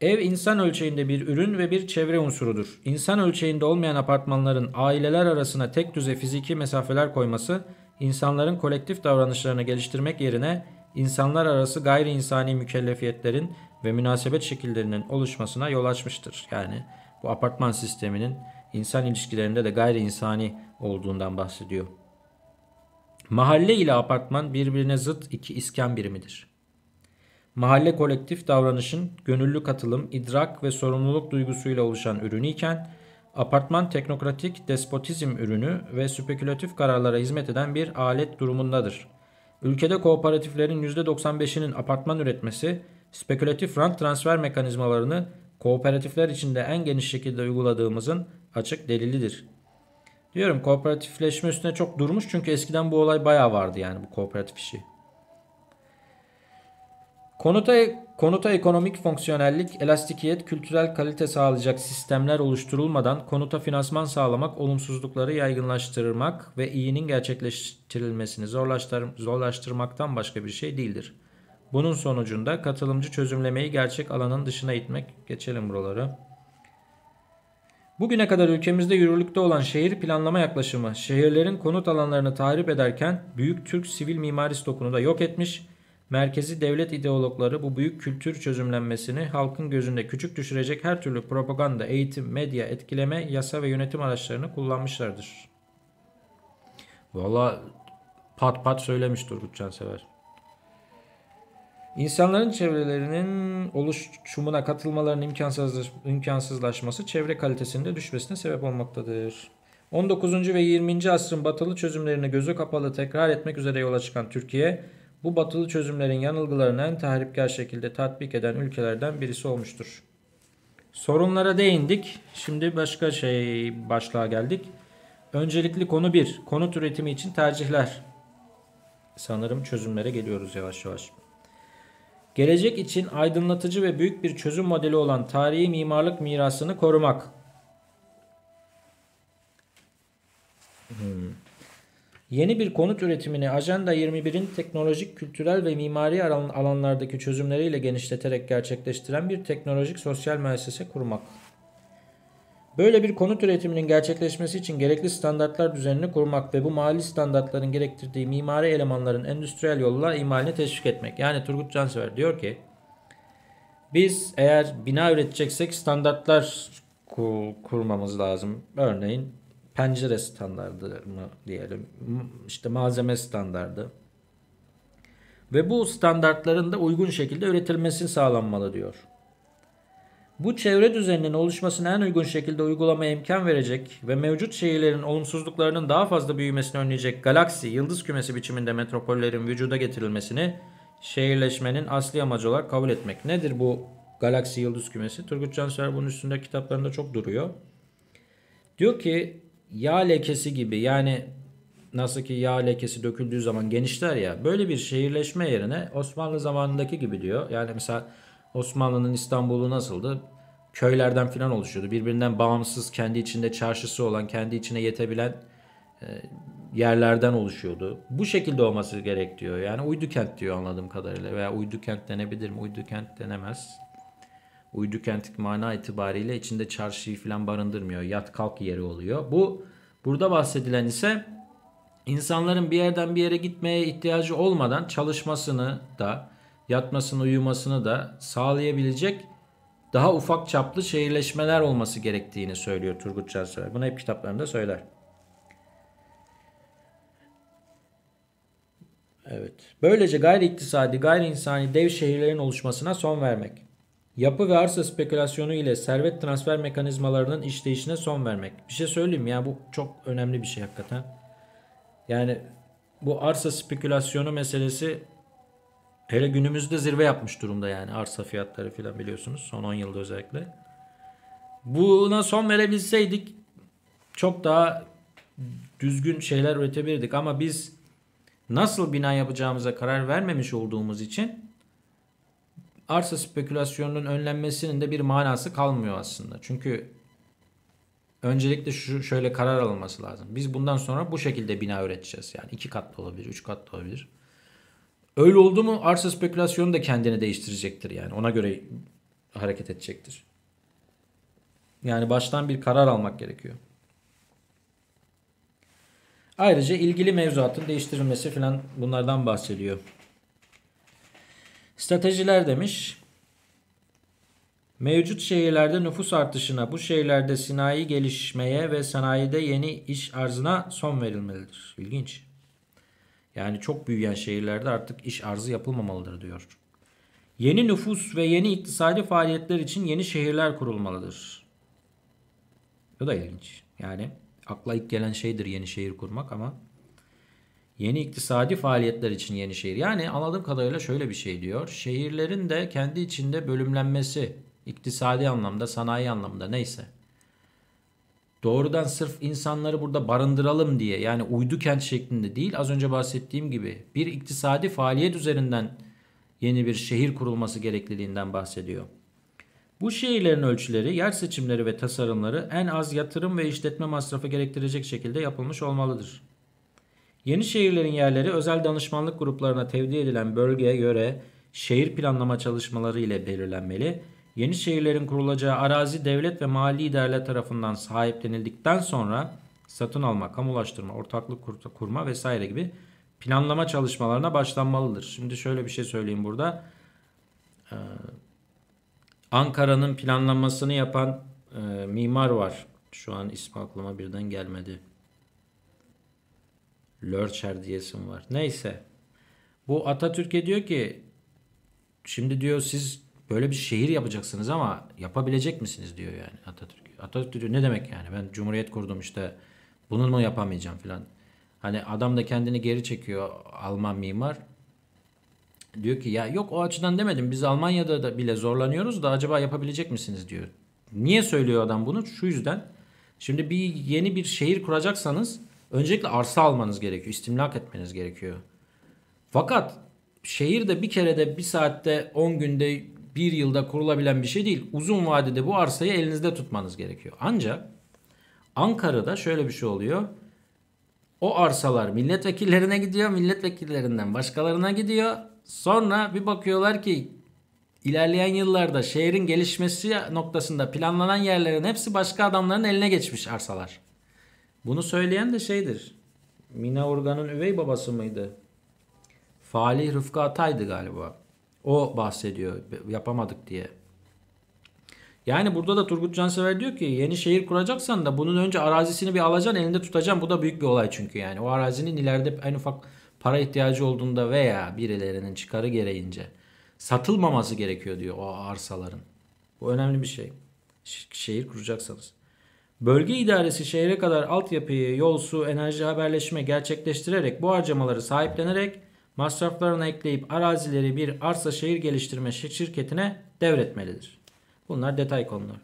Ev insan ölçeğinde bir ürün ve bir çevre unsurudur. İnsan ölçeğinde olmayan apartmanların aileler arasına tek düze fiziki mesafeler koyması insanların kolektif davranışlarını geliştirmek yerine insanlar arası gayri insani mükellefiyetlerin ve münasebet şekillerinin oluşmasına yol açmıştır. Yani bu apartman sisteminin insan ilişkilerinde de gayri insani olduğundan bahsediyor. Mahalle ile apartman birbirine zıt iki iskan birimidir. Mahalle kolektif davranışın gönüllü katılım, idrak ve sorumluluk duygusuyla oluşan ürünü iken apartman teknokratik despotizm ürünü ve spekülatif kararlara hizmet eden bir alet durumundadır. Ülkede kooperatiflerin %95'inin apartman üretmesi, spekülatif rant transfer mekanizmalarını kooperatifler içinde en geniş şekilde uyguladığımızın açık delilidir. Diyorum kooperatifleşme üstüne çok durmuş çünkü eskiden bu olay bayağı vardı yani bu kooperatif işi. Konuta Konuta ekonomik fonksiyonellik, elastikiyet, kültürel kalite sağlayacak sistemler oluşturulmadan konuta finansman sağlamak, olumsuzlukları yaygınlaştırmak ve iyinin gerçekleştirilmesini zorlaştır zorlaştırmaktan başka bir şey değildir. Bunun sonucunda katılımcı çözümlemeyi gerçek alanın dışına itmek. Geçelim buraları. Bugüne kadar ülkemizde yürürlükte olan şehir planlama yaklaşımı şehirlerin konut alanlarını tahrip ederken büyük Türk sivil mimarisi dokunu da yok etmiş Merkezi devlet ideologları bu büyük kültür çözümlenmesini halkın gözünde küçük düşürecek her türlü propaganda, eğitim, medya, etkileme, yasa ve yönetim araçlarını kullanmışlardır. Valla pat pat söylemiş Turgut Cansever. İnsanların çevrelerinin oluşumuna katılmalarının imkansızlaş, imkansızlaşması çevre kalitesinde düşmesine sebep olmaktadır. 19. ve 20. asrın batılı çözümlerini gözü kapalı tekrar etmek üzere yola çıkan Türkiye, bu batılı çözümlerin yanılgılarını en tahripkar şekilde tatbik eden ülkelerden birisi olmuştur. Sorunlara değindik. Şimdi başka şey başlığa geldik. Öncelikli konu 1. Konut üretimi için tercihler. Sanırım çözümlere geliyoruz yavaş yavaş. Gelecek için aydınlatıcı ve büyük bir çözüm modeli olan tarihi mimarlık mirasını korumak. Hmm. Yeni bir konut üretimini Ajanda 21'in teknolojik, kültürel ve mimari alanlardaki çözümleriyle genişleterek gerçekleştiren bir teknolojik sosyal müessese kurmak. Böyle bir konut üretiminin gerçekleşmesi için gerekli standartlar düzenini kurmak ve bu mali standartların gerektirdiği mimari elemanların endüstriyel yolla imalini teşvik etmek. Yani Turgut Cansever diyor ki biz eğer bina üreteceksek standartlar kurmamız lazım. Örneğin pencere standardı mı diyelim işte malzeme standardı ve bu standartların da uygun şekilde üretilmesi sağlanmalı diyor. Bu çevre düzeninin oluşmasına en uygun şekilde uygulamaya imkan verecek ve mevcut şehirlerin olumsuzluklarının daha fazla büyümesini önleyecek galaksi, yıldız kümesi biçiminde metropollerin vücuda getirilmesini şehirleşmenin asli amacı olarak kabul etmek. Nedir bu galaksi yıldız kümesi? Turgut Cansever bunun üstünde kitaplarında çok duruyor. Diyor ki yağ lekesi gibi yani nasıl ki yağ lekesi döküldüğü zaman genişler ya böyle bir şehirleşme yerine Osmanlı zamanındaki gibi diyor. Yani mesela Osmanlı'nın İstanbul'u nasıldı? Köylerden filan oluşuyordu. Birbirinden bağımsız kendi içinde çarşısı olan kendi içine yetebilen e, yerlerden oluşuyordu. Bu şekilde olması gerek diyor. Yani uydu kent diyor anladığım kadarıyla veya uydu kent denebilir mi? Uydu kent denemez uydu kentik mana itibariyle içinde çarşıyı falan barındırmıyor. Yat kalk yeri oluyor. Bu burada bahsedilen ise insanların bir yerden bir yere gitmeye ihtiyacı olmadan çalışmasını da yatmasını uyumasını da sağlayabilecek daha ufak çaplı şehirleşmeler olması gerektiğini söylüyor Turgut Çarşıver. Bunu hep kitaplarında söyler. Evet. Böylece gayri iktisadi, gayri insani dev şehirlerin oluşmasına son vermek. Yapı ve arsa spekülasyonu ile servet transfer mekanizmalarının işleyişine son vermek. Bir şey söyleyeyim ya bu çok önemli bir şey hakikaten. Yani bu arsa spekülasyonu meselesi hele günümüzde zirve yapmış durumda yani arsa fiyatları filan biliyorsunuz son 10 yılda özellikle. Buna son verebilseydik çok daha düzgün şeyler üretebilirdik ama biz nasıl bina yapacağımıza karar vermemiş olduğumuz için arsa spekülasyonunun önlenmesinin de bir manası kalmıyor aslında. Çünkü öncelikle şu şöyle karar alınması lazım. Biz bundan sonra bu şekilde bina üreteceğiz. Yani iki katlı olabilir, üç katlı olabilir. Öyle oldu mu arsa spekülasyonu da kendini değiştirecektir yani. Ona göre hareket edecektir. Yani baştan bir karar almak gerekiyor. Ayrıca ilgili mevzuatın değiştirilmesi falan bunlardan bahsediyor. Stratejiler demiş. Mevcut şehirlerde nüfus artışına, bu şehirlerde sanayi gelişmeye ve sanayide yeni iş arzına son verilmelidir. İlginç. Yani çok büyüyen şehirlerde artık iş arzı yapılmamalıdır diyor. Yeni nüfus ve yeni iktisadi faaliyetler için yeni şehirler kurulmalıdır. Bu da ilginç. Yani akla ilk gelen şeydir yeni şehir kurmak ama Yeni iktisadi faaliyetler için yeni şehir. Yani anladığım kadarıyla şöyle bir şey diyor. Şehirlerin de kendi içinde bölümlenmesi iktisadi anlamda, sanayi anlamda neyse. Doğrudan sırf insanları burada barındıralım diye yani uydu kent şeklinde değil az önce bahsettiğim gibi bir iktisadi faaliyet üzerinden yeni bir şehir kurulması gerekliliğinden bahsediyor. Bu şehirlerin ölçüleri, yer seçimleri ve tasarımları en az yatırım ve işletme masrafı gerektirecek şekilde yapılmış olmalıdır. Yeni şehirlerin yerleri özel danışmanlık gruplarına tevdi edilen bölgeye göre şehir planlama çalışmaları ile belirlenmeli. Yeni şehirlerin kurulacağı arazi devlet ve mali idareler tarafından sahiplenildikten sonra satın alma, kamulaştırma, ortaklık kurma vesaire gibi planlama çalışmalarına başlanmalıdır. Şimdi şöyle bir şey söyleyeyim burada. Ee, Ankara'nın planlanmasını yapan e, mimar var. Şu an ismi aklıma birden gelmedi. Lörçer diyesim var. Neyse. Bu Atatürk'e diyor ki şimdi diyor siz böyle bir şehir yapacaksınız ama yapabilecek misiniz diyor yani Atatürk. Atatürk diyor ne demek yani ben cumhuriyet kurdum işte bunun mu yapamayacağım filan. Hani adam da kendini geri çekiyor Alman mimar. Diyor ki ya yok o açıdan demedim biz Almanya'da da bile zorlanıyoruz da acaba yapabilecek misiniz diyor. Niye söylüyor adam bunu? Şu yüzden. Şimdi bir yeni bir şehir kuracaksanız Öncelikle arsa almanız gerekiyor. istimlak etmeniz gerekiyor. Fakat şehirde bir kerede bir saatte 10 günde bir yılda kurulabilen bir şey değil. Uzun vadede bu arsayı elinizde tutmanız gerekiyor. Ancak Ankara'da şöyle bir şey oluyor. O arsalar milletvekillerine gidiyor. Milletvekillerinden başkalarına gidiyor. Sonra bir bakıyorlar ki ilerleyen yıllarda şehrin gelişmesi noktasında planlanan yerlerin hepsi başka adamların eline geçmiş arsalar. Bunu söyleyen de şeydir. Mina Urgan'ın üvey babası mıydı? Fali Rıfkı Atay'dı galiba. O bahsediyor yapamadık diye. Yani burada da Turgut Cansever diyor ki yeni şehir kuracaksan da bunun önce arazisini bir alacaksın elinde tutacaksın. Bu da büyük bir olay çünkü yani. O arazinin ileride en ufak para ihtiyacı olduğunda veya birilerinin çıkarı gereğince satılmaması gerekiyor diyor o arsaların. Bu önemli bir şey. Şehir kuracaksanız. Bölge idaresi şehre kadar altyapıyı, yol, su, enerji, haberleşme gerçekleştirerek bu harcamaları sahiplenerek masraflarına ekleyip arazileri bir arsa şehir geliştirme şirketine devretmelidir. Bunlar detay konular.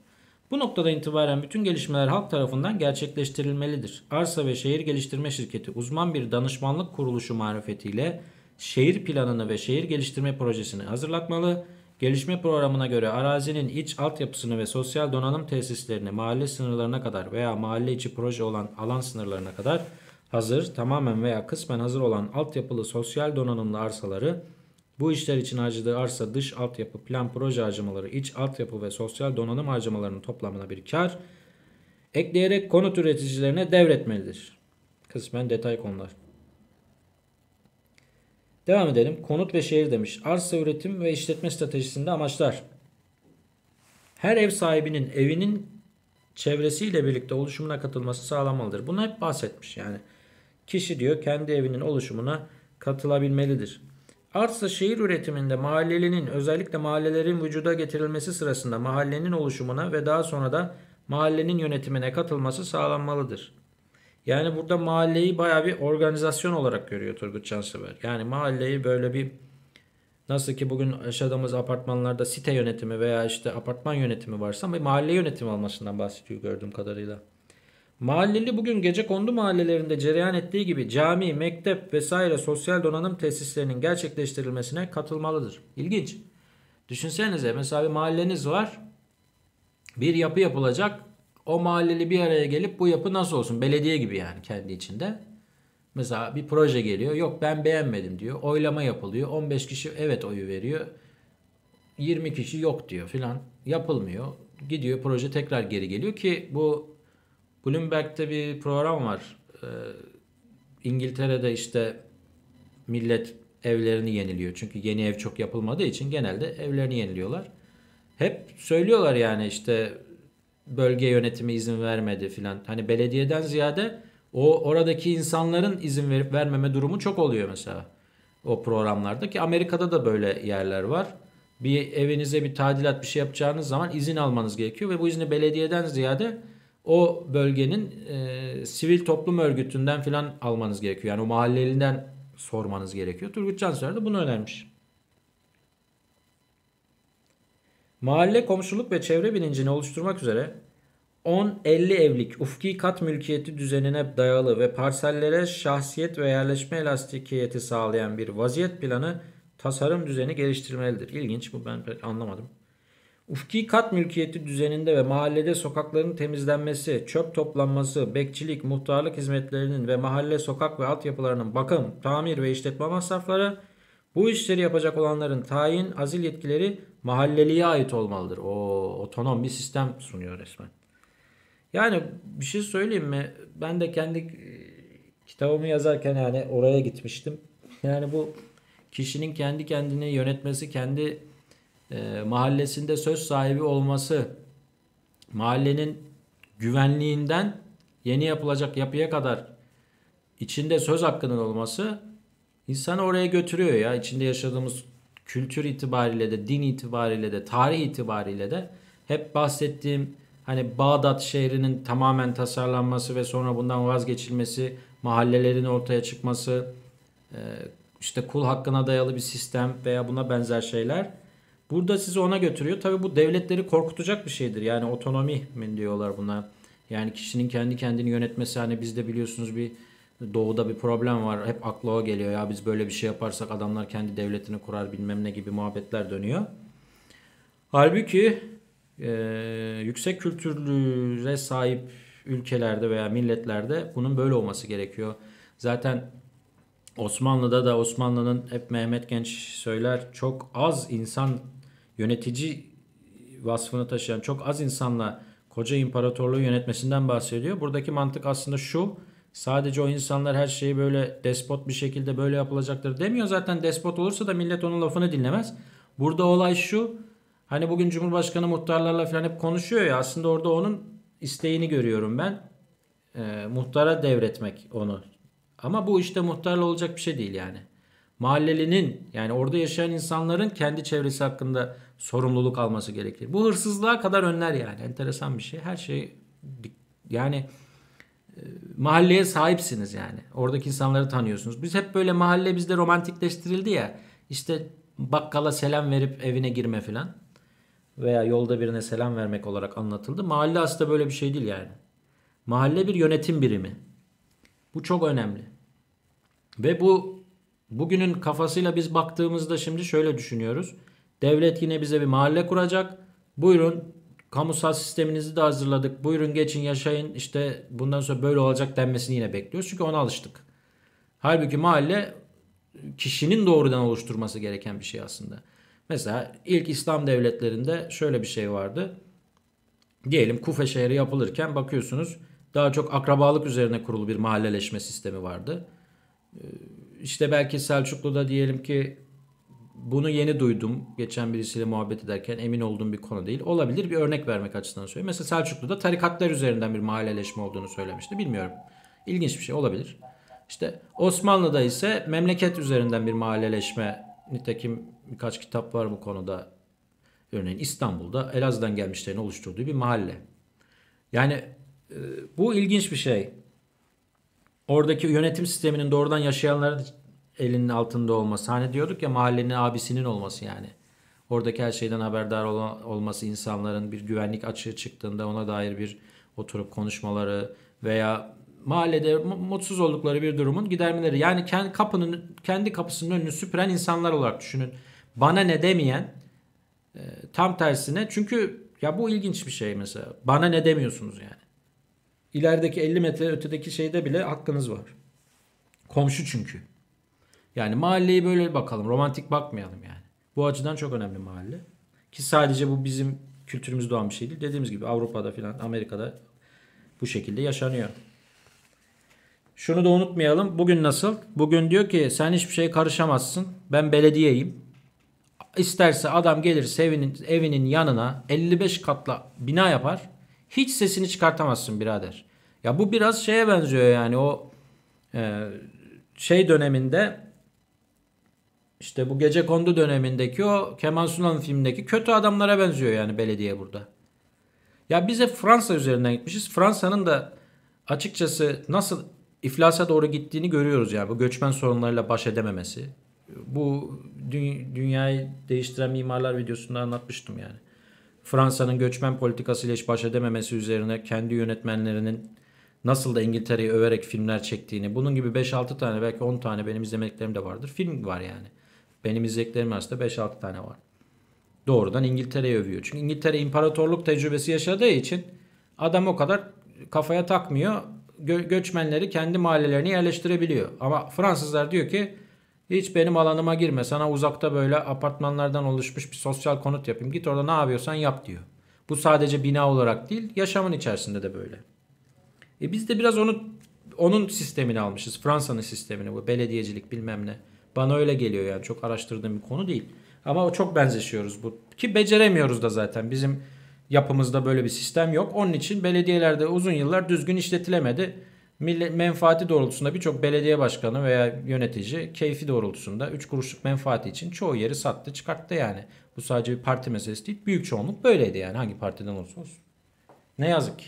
Bu noktada itibaren bütün gelişmeler halk tarafından gerçekleştirilmelidir. Arsa ve Şehir Geliştirme Şirketi uzman bir danışmanlık kuruluşu marifetiyle şehir planını ve şehir geliştirme projesini hazırlatmalı Gelişme programına göre arazinin iç altyapısını ve sosyal donanım tesislerini mahalle sınırlarına kadar veya mahalle içi proje olan alan sınırlarına kadar hazır, tamamen veya kısmen hazır olan altyapılı sosyal donanımlı arsaları bu işler için harcadığı arsa dış altyapı plan proje harcamaları iç altyapı ve sosyal donanım harcamalarının toplamına bir kar ekleyerek konut üreticilerine devretmelidir. Kısmen detay konular. Devam edelim. Konut ve şehir demiş. Arsa üretim ve işletme stratejisinde amaçlar. Her ev sahibinin evinin çevresiyle birlikte oluşumuna katılması sağlanmalıdır. Bunu hep bahsetmiş yani. Kişi diyor kendi evinin oluşumuna katılabilmelidir. Arsa şehir üretiminde mahallelinin özellikle mahallelerin vücuda getirilmesi sırasında mahallenin oluşumuna ve daha sonra da mahallenin yönetimine katılması sağlanmalıdır. Yani burada mahalleyi baya bir organizasyon olarak görüyor Turgut Cansever. Yani mahalleyi böyle bir nasıl ki bugün yaşadığımız apartmanlarda site yönetimi veya işte apartman yönetimi varsa ama mahalle yönetimi almasından bahsediyor gördüğüm kadarıyla. Mahalleli bugün gece kondu mahallelerinde cereyan ettiği gibi cami, mektep vesaire sosyal donanım tesislerinin gerçekleştirilmesine katılmalıdır. İlginç. Düşünsenize mesela bir mahalleniz var. Bir yapı yapılacak o mahalleli bir araya gelip bu yapı nasıl olsun? Belediye gibi yani kendi içinde. Mesela bir proje geliyor. Yok ben beğenmedim diyor. Oylama yapılıyor. 15 kişi evet oyu veriyor. 20 kişi yok diyor filan. Yapılmıyor. Gidiyor proje tekrar geri geliyor ki bu Bloomberg'te bir program var. Ee, İngiltere'de işte millet evlerini yeniliyor. Çünkü yeni ev çok yapılmadığı için genelde evlerini yeniliyorlar. Hep söylüyorlar yani işte bölge yönetimi izin vermedi filan. Hani belediyeden ziyade o oradaki insanların izin verip vermeme durumu çok oluyor mesela o programlarda ki Amerika'da da böyle yerler var. Bir evinize bir tadilat bir şey yapacağınız zaman izin almanız gerekiyor ve bu izni belediyeden ziyade o bölgenin e, sivil toplum örgütünden filan almanız gerekiyor. Yani o mahallelinden sormanız gerekiyor. Turgut Cansever de bunu önermiş. Mahalle komşuluk ve çevre bilincini oluşturmak üzere 10-50 evlik ufki kat mülkiyeti düzenine dayalı ve parsellere şahsiyet ve yerleşme elastikiyeti sağlayan bir vaziyet planı tasarım düzeni geliştirmelidir. İlginç bu ben pek anlamadım. Ufki kat mülkiyeti düzeninde ve mahallede sokakların temizlenmesi, çöp toplanması, bekçilik, muhtarlık hizmetlerinin ve mahalle sokak ve altyapılarının bakım, tamir ve işletme masrafları, bu işleri yapacak olanların tayin, azil yetkileri mahalleliye ait olmalıdır. O otonom bir sistem sunuyor resmen. Yani bir şey söyleyeyim mi? Ben de kendi e, kitabımı yazarken yani oraya gitmiştim. Yani bu kişinin kendi kendini yönetmesi, kendi e, mahallesinde söz sahibi olması, mahallenin güvenliğinden yeni yapılacak yapıya kadar içinde söz hakkının olması insanı oraya götürüyor ya. içinde yaşadığımız kültür itibariyle de, din itibariyle de, tarih itibariyle de hep bahsettiğim hani Bağdat şehrinin tamamen tasarlanması ve sonra bundan vazgeçilmesi, mahallelerin ortaya çıkması, e, işte kul hakkına dayalı bir sistem veya buna benzer şeyler. Burada sizi ona götürüyor. Tabi bu devletleri korkutacak bir şeydir. Yani otonomi mi diyorlar buna. Yani kişinin kendi kendini yönetmesi hani biz de biliyorsunuz bir doğuda bir problem var. Hep akla o geliyor ya biz böyle bir şey yaparsak adamlar kendi devletini kurar bilmem ne gibi muhabbetler dönüyor. Halbuki e, yüksek kültürlüğe sahip ülkelerde veya milletlerde bunun böyle olması gerekiyor. Zaten Osmanlı'da da Osmanlı'nın hep Mehmet Genç söyler çok az insan yönetici vasfını taşıyan çok az insanla koca imparatorluğu yönetmesinden bahsediyor. Buradaki mantık aslında şu Sadece o insanlar her şeyi böyle despot bir şekilde böyle yapılacaktır demiyor. Zaten despot olursa da millet onun lafını dinlemez. Burada olay şu. Hani bugün Cumhurbaşkanı muhtarlarla falan hep konuşuyor ya. Aslında orada onun isteğini görüyorum ben. E, muhtara devretmek onu. Ama bu işte muhtarla olacak bir şey değil yani. Mahallelinin yani orada yaşayan insanların kendi çevresi hakkında sorumluluk alması gerekir. Bu hırsızlığa kadar önler yani. Enteresan bir şey. Her şey yani mahalleye sahipsiniz yani. Oradaki insanları tanıyorsunuz. Biz hep böyle mahalle bizde romantikleştirildi ya. İşte bakkala selam verip evine girme filan Veya yolda birine selam vermek olarak anlatıldı. Mahalle aslında böyle bir şey değil yani. Mahalle bir yönetim birimi. Bu çok önemli. Ve bu bugünün kafasıyla biz baktığımızda şimdi şöyle düşünüyoruz. Devlet yine bize bir mahalle kuracak. Buyurun Kamusal sisteminizi de hazırladık. Buyurun geçin yaşayın İşte bundan sonra böyle olacak denmesini yine bekliyoruz. Çünkü ona alıştık. Halbuki mahalle kişinin doğrudan oluşturması gereken bir şey aslında. Mesela ilk İslam devletlerinde şöyle bir şey vardı. Diyelim Kufe şehri yapılırken bakıyorsunuz daha çok akrabalık üzerine kurulu bir mahalleleşme sistemi vardı. Ee, işte belki Selçuklu'da diyelim ki bunu yeni duydum. Geçen birisiyle muhabbet ederken emin olduğum bir konu değil. Olabilir bir örnek vermek açısından söyleyeyim Mesela Selçuklu'da tarikatlar üzerinden bir mahalleleşme olduğunu söylemişti. Bilmiyorum. İlginç bir şey olabilir. İşte Osmanlı'da ise memleket üzerinden bir mahalleleşme. Nitekim birkaç kitap var bu konuda. Örneğin İstanbul'da Elazığ'dan gelmişlerin oluşturduğu bir mahalle. Yani e, bu ilginç bir şey. Oradaki yönetim sisteminin doğrudan yaşayanlar elinin altında olması. Hani diyorduk ya mahallenin abisinin olması yani. Oradaki her şeyden haberdar olan, olması insanların bir güvenlik açığı çıktığında ona dair bir oturup konuşmaları veya mahallede mutsuz oldukları bir durumun gidermeleri. Yani kendi kapının kendi kapısının önünü süpüren insanlar olarak düşünün. Bana ne demeyen e, tam tersine çünkü ya bu ilginç bir şey mesela. Bana ne demiyorsunuz yani. İlerideki 50 metre ötedeki şeyde bile hakkınız var. Komşu çünkü. Yani mahalleyi böyle bakalım. Romantik bakmayalım yani. Bu açıdan çok önemli mahalle. Ki sadece bu bizim kültürümüz doğan bir şey değil. Dediğimiz gibi Avrupa'da filan Amerika'da bu şekilde yaşanıyor. Şunu da unutmayalım. Bugün nasıl? Bugün diyor ki sen hiçbir şeye karışamazsın. Ben belediyeyim. İsterse adam gelir evinin, evinin yanına 55 katla bina yapar. Hiç sesini çıkartamazsın birader. Ya bu biraz şeye benziyor yani o e, şey döneminde işte bu gece kondu dönemindeki o Kemal Sunal'ın filmindeki kötü adamlara benziyor yani belediye burada. Ya bize Fransa üzerinden gitmişiz. Fransa'nın da açıkçası nasıl iflasa doğru gittiğini görüyoruz yani bu göçmen sorunlarıyla baş edememesi. Bu dünyayı değiştiren mimarlar videosunda anlatmıştım yani. Fransa'nın göçmen politikasıyla hiç baş edememesi üzerine kendi yönetmenlerinin nasıl da İngiltere'yi överek filmler çektiğini bunun gibi 5-6 tane belki 10 tane benim izlemeklerim de vardır film var yani. Benim izlediklerim arasında 5-6 tane var. Doğrudan İngiltere'yi övüyor. Çünkü İngiltere imparatorluk tecrübesi yaşadığı için adam o kadar kafaya takmıyor. Gö- göçmenleri kendi mahallelerine yerleştirebiliyor. Ama Fransızlar diyor ki hiç benim alanıma girme. Sana uzakta böyle apartmanlardan oluşmuş bir sosyal konut yapayım. Git orada ne yapıyorsan yap diyor. Bu sadece bina olarak değil, yaşamın içerisinde de böyle. E biz de biraz onu onun sistemini almışız. Fransa'nın sistemini bu belediyecilik bilmem ne. Bana öyle geliyor yani çok araştırdığım bir konu değil. Ama o çok benzeşiyoruz bu. Ki beceremiyoruz da zaten bizim yapımızda böyle bir sistem yok. Onun için belediyelerde uzun yıllar düzgün işletilemedi. Millet, menfaati doğrultusunda birçok belediye başkanı veya yönetici keyfi doğrultusunda 3 kuruşluk menfaati için çoğu yeri sattı çıkarttı yani. Bu sadece bir parti meselesi değil. Büyük çoğunluk böyleydi yani hangi partiden olursa olsun. Ne yazık ki.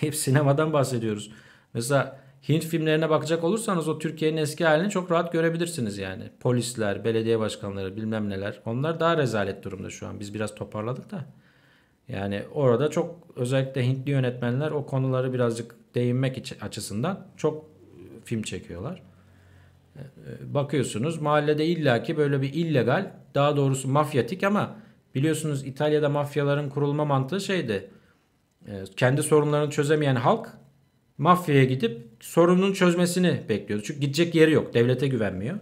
Hep sinemadan bahsediyoruz. Mesela Hint filmlerine bakacak olursanız o Türkiye'nin eski halini çok rahat görebilirsiniz yani. Polisler, belediye başkanları bilmem neler. Onlar daha rezalet durumda şu an. Biz biraz toparladık da. Yani orada çok özellikle Hintli yönetmenler o konuları birazcık değinmek açısından çok e, film çekiyorlar. E, e, bakıyorsunuz mahallede illaki böyle bir illegal daha doğrusu mafyatik ama biliyorsunuz İtalya'da mafyaların kurulma mantığı şeydi. Kendi sorunlarını çözemeyen halk mafyaya gidip sorunun çözmesini bekliyordu. Çünkü gidecek yeri yok. Devlete güvenmiyor.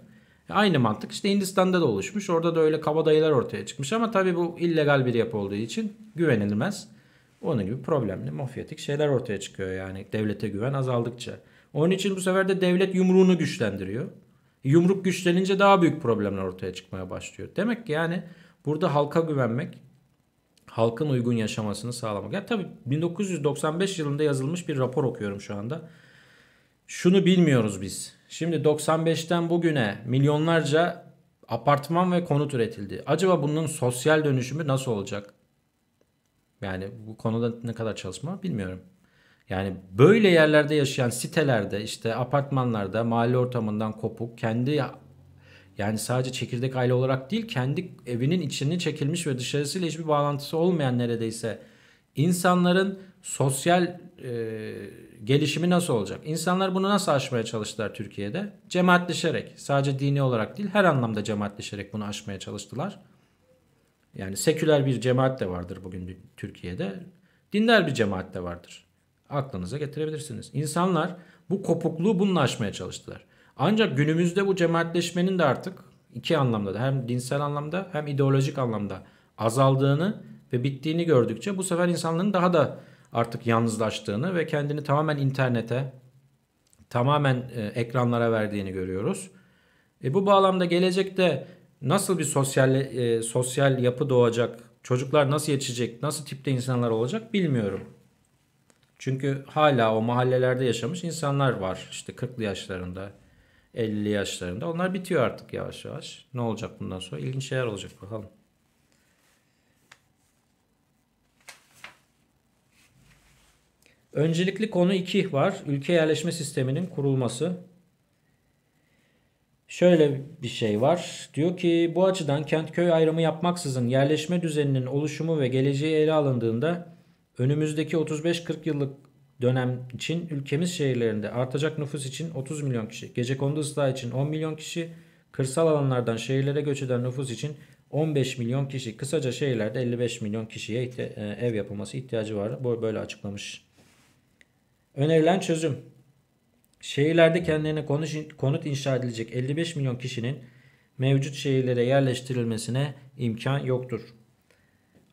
Aynı mantık işte Hindistan'da da oluşmuş. Orada da öyle kabadayılar ortaya çıkmış ama tabii bu illegal bir yapı olduğu için güvenilmez. Onun gibi problemli mafyatik şeyler ortaya çıkıyor yani devlete güven azaldıkça. Onun için bu sefer de devlet yumruğunu güçlendiriyor. Yumruk güçlenince daha büyük problemler ortaya çıkmaya başlıyor. Demek ki yani burada halka güvenmek halkın uygun yaşamasını sağlamak. Ya tabii 1995 yılında yazılmış bir rapor okuyorum şu anda. Şunu bilmiyoruz biz. Şimdi 95'ten bugüne milyonlarca apartman ve konut üretildi. Acaba bunun sosyal dönüşümü nasıl olacak? Yani bu konuda ne kadar çalışma bilmiyorum. Yani böyle yerlerde yaşayan sitelerde işte apartmanlarda mahalle ortamından kopuk kendi yani sadece çekirdek aile olarak değil kendi evinin içini çekilmiş ve dışarısıyla hiçbir bağlantısı olmayan neredeyse insanların sosyal e, gelişimi nasıl olacak? İnsanlar bunu nasıl aşmaya çalıştılar Türkiye'de? Cemaatleşerek sadece dini olarak değil her anlamda cemaatleşerek bunu aşmaya çalıştılar. Yani seküler bir cemaat de vardır bugün Türkiye'de. Dindar bir cemaat de vardır. Aklınıza getirebilirsiniz. İnsanlar bu kopukluğu bununla aşmaya çalıştılar. Ancak günümüzde bu cemaatleşmenin de artık iki anlamda da hem dinsel anlamda hem ideolojik anlamda azaldığını ve bittiğini gördükçe bu sefer insanların daha da artık yalnızlaştığını ve kendini tamamen internete, tamamen e, ekranlara verdiğini görüyoruz. E, bu bağlamda gelecekte nasıl bir sosyal e, sosyal yapı doğacak, çocuklar nasıl yetişecek, nasıl tipte insanlar olacak bilmiyorum. Çünkü hala o mahallelerde yaşamış insanlar var. İşte 40'lı yaşlarında, 50 yaşlarında. Onlar bitiyor artık yavaş yavaş. Ne olacak bundan sonra? İlginç şeyler olacak bakalım. Öncelikli konu 2 var. Ülke yerleşme sisteminin kurulması. Şöyle bir şey var. Diyor ki bu açıdan kent köy ayrımı yapmaksızın yerleşme düzeninin oluşumu ve geleceği ele alındığında önümüzdeki 35-40 yıllık dönem için ülkemiz şehirlerinde artacak nüfus için 30 milyon kişi, gece gecekondu ıslah için 10 milyon kişi, kırsal alanlardan şehirlere göç eden nüfus için 15 milyon kişi, kısaca şehirlerde 55 milyon kişiye e, ev yapılması ihtiyacı var. Bu Böyle açıklamış. Önerilen çözüm. Şehirlerde kendilerine konut inşa edilecek 55 milyon kişinin mevcut şehirlere yerleştirilmesine imkan yoktur.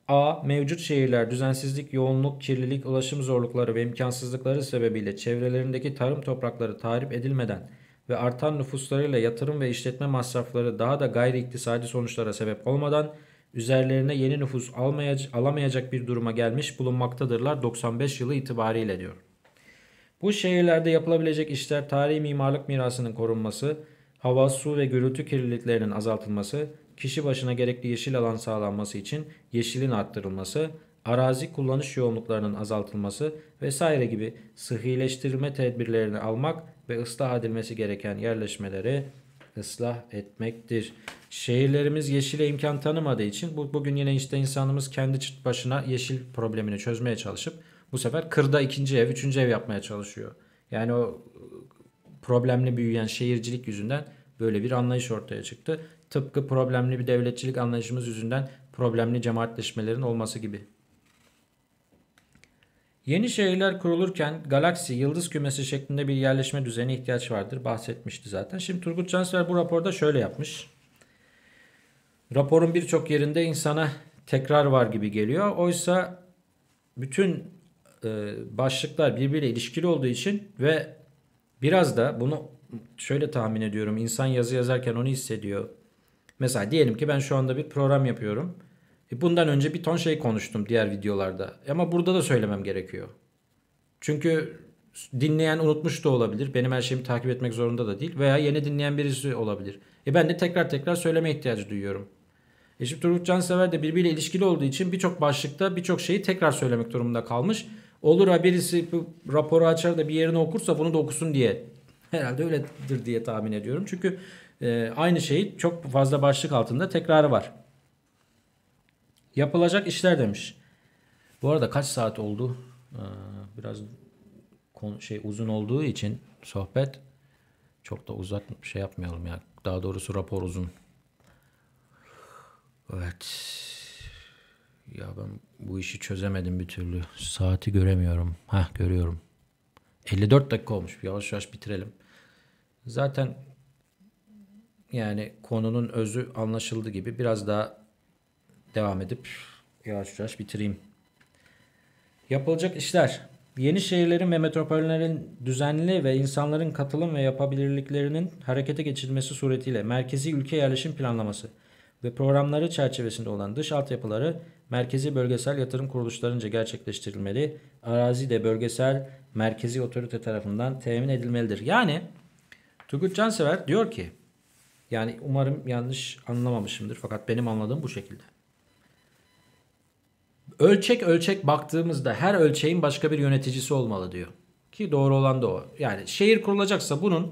A. Mevcut şehirler düzensizlik, yoğunluk, kirlilik, ulaşım zorlukları ve imkansızlıkları sebebiyle çevrelerindeki tarım toprakları tahrip edilmeden ve artan nüfuslarıyla yatırım ve işletme masrafları daha da gayri iktisadi sonuçlara sebep olmadan üzerlerine yeni nüfus almayacak, alamayacak bir duruma gelmiş bulunmaktadırlar 95 yılı itibariyle diyor. Bu şehirlerde yapılabilecek işler tarihi mimarlık mirasının korunması, hava, su ve gürültü kirliliklerinin azaltılması, kişi başına gerekli yeşil alan sağlanması için yeşilin arttırılması, arazi kullanış yoğunluklarının azaltılması vesaire gibi sıhhileştirme tedbirlerini almak ve ıslah edilmesi gereken yerleşmeleri ıslah etmektir. Şehirlerimiz yeşile imkan tanımadığı için bu, bugün yine işte insanımız kendi başına yeşil problemini çözmeye çalışıp bu sefer kırda ikinci ev, üçüncü ev yapmaya çalışıyor. Yani o ıı, problemli büyüyen şehircilik yüzünden böyle bir anlayış ortaya çıktı. Tıpkı problemli bir devletçilik anlayışımız yüzünden problemli cemaatleşmelerin olması gibi. Yeni şehirler kurulurken galaksi, yıldız kümesi şeklinde bir yerleşme düzeni ihtiyaç vardır. Bahsetmişti zaten. Şimdi Turgut Cansever bu raporda şöyle yapmış. Raporun birçok yerinde insana tekrar var gibi geliyor. Oysa bütün e, başlıklar birbiriyle ilişkili olduğu için ve biraz da bunu şöyle tahmin ediyorum. İnsan yazı yazarken onu hissediyor. Mesela diyelim ki ben şu anda bir program yapıyorum. E bundan önce bir ton şey konuştum diğer videolarda. Ama burada da söylemem gerekiyor. Çünkü dinleyen unutmuş da olabilir. Benim her şeyimi takip etmek zorunda da değil. Veya yeni dinleyen birisi olabilir. E ben de tekrar tekrar söyleme ihtiyacı duyuyorum. E şimdi Turgut Cansever de birbiriyle ilişkili olduğu için birçok başlıkta birçok şeyi tekrar söylemek durumunda kalmış. Olur ha birisi raporu açar da bir yerini okursa bunu da okusun diye. Herhalde öyledir diye tahmin ediyorum. Çünkü e, aynı şeyi çok fazla başlık altında tekrarı var. Yapılacak işler demiş. Bu arada kaç saat oldu? Ee, biraz şey uzun olduğu için sohbet çok da uzak şey yapmayalım ya. Daha doğrusu rapor uzun. Evet. Ya ben bu işi çözemedim bir türlü. Saati göremiyorum. Ha görüyorum. 54 dakika olmuş. Yavaş yavaş bitirelim. Zaten yani konunun özü anlaşıldı gibi biraz daha devam edip yavaş yavaş bitireyim. Yapılacak işler. Yeni şehirlerin ve metropollerin düzenli ve insanların katılım ve yapabilirliklerinin harekete geçirilmesi suretiyle merkezi ülke yerleşim planlaması ve programları çerçevesinde olan dış altyapıları merkezi bölgesel yatırım kuruluşlarınca gerçekleştirilmeli. Arazi de bölgesel merkezi otorite tarafından temin edilmelidir. Yani Turgut Cansever diyor ki yani umarım yanlış anlamamışımdır fakat benim anladığım bu şekilde. Ölçek ölçek baktığımızda her ölçeğin başka bir yöneticisi olmalı diyor. Ki doğru olan da o. Yani şehir kurulacaksa bunun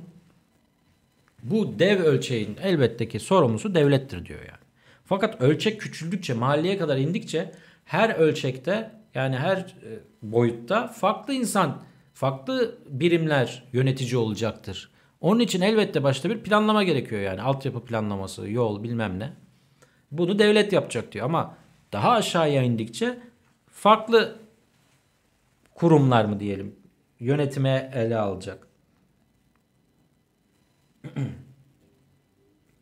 bu dev ölçeğin elbette ki sorumlusu devlettir diyor yani. Fakat ölçek küçüldükçe mahalleye kadar indikçe her ölçekte yani her e, boyutta farklı insan, farklı birimler yönetici olacaktır. Onun için elbette başta bir planlama gerekiyor yani. Altyapı planlaması, yol bilmem ne. Bunu devlet yapacak diyor ama daha aşağıya indikçe farklı kurumlar mı diyelim yönetime ele alacak.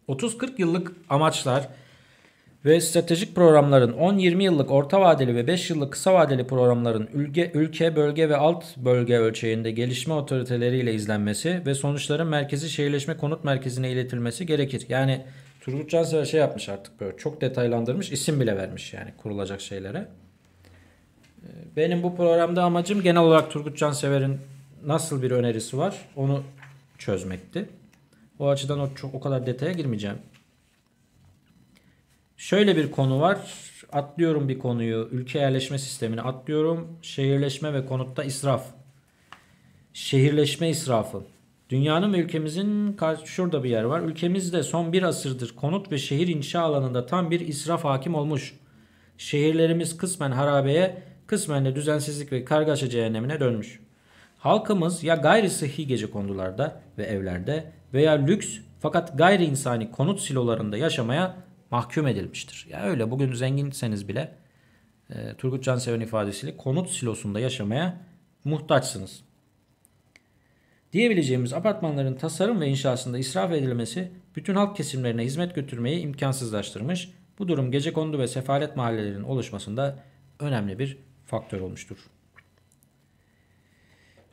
30-40 yıllık amaçlar ve stratejik programların 10-20 yıllık orta vadeli ve 5 yıllık kısa vadeli programların ülke, ülke, bölge ve alt bölge ölçeğinde gelişme otoriteleriyle izlenmesi ve sonuçların merkezi şehirleşme konut merkezine iletilmesi gerekir. Yani Turgut Cansever şey yapmış artık böyle çok detaylandırmış isim bile vermiş yani kurulacak şeylere. Ee, benim bu programda amacım genel olarak Turgut Cansever'in nasıl bir önerisi var onu çözmekti. O açıdan o, çok, o kadar detaya girmeyeceğim. Şöyle bir konu var. Atlıyorum bir konuyu. Ülke yerleşme sistemini atlıyorum. Şehirleşme ve konutta israf. Şehirleşme israfı. Dünyanın ve ülkemizin şurada bir yer var. Ülkemizde son bir asırdır konut ve şehir inşa alanında tam bir israf hakim olmuş. Şehirlerimiz kısmen harabeye, kısmen de düzensizlik ve kargaşa cehennemine dönmüş. Halkımız ya gayri sıhhi gece kondularda ve evlerde veya lüks fakat gayri insani konut silolarında yaşamaya mahkum edilmiştir. Yani öyle bugün zenginseniz bile e, Turgut Cansever'in ifadesiyle konut silosunda yaşamaya muhtaçsınız. Diyebileceğimiz apartmanların tasarım ve inşasında israf edilmesi bütün halk kesimlerine hizmet götürmeyi imkansızlaştırmış. Bu durum gece kondu ve sefalet mahallelerinin oluşmasında önemli bir faktör olmuştur.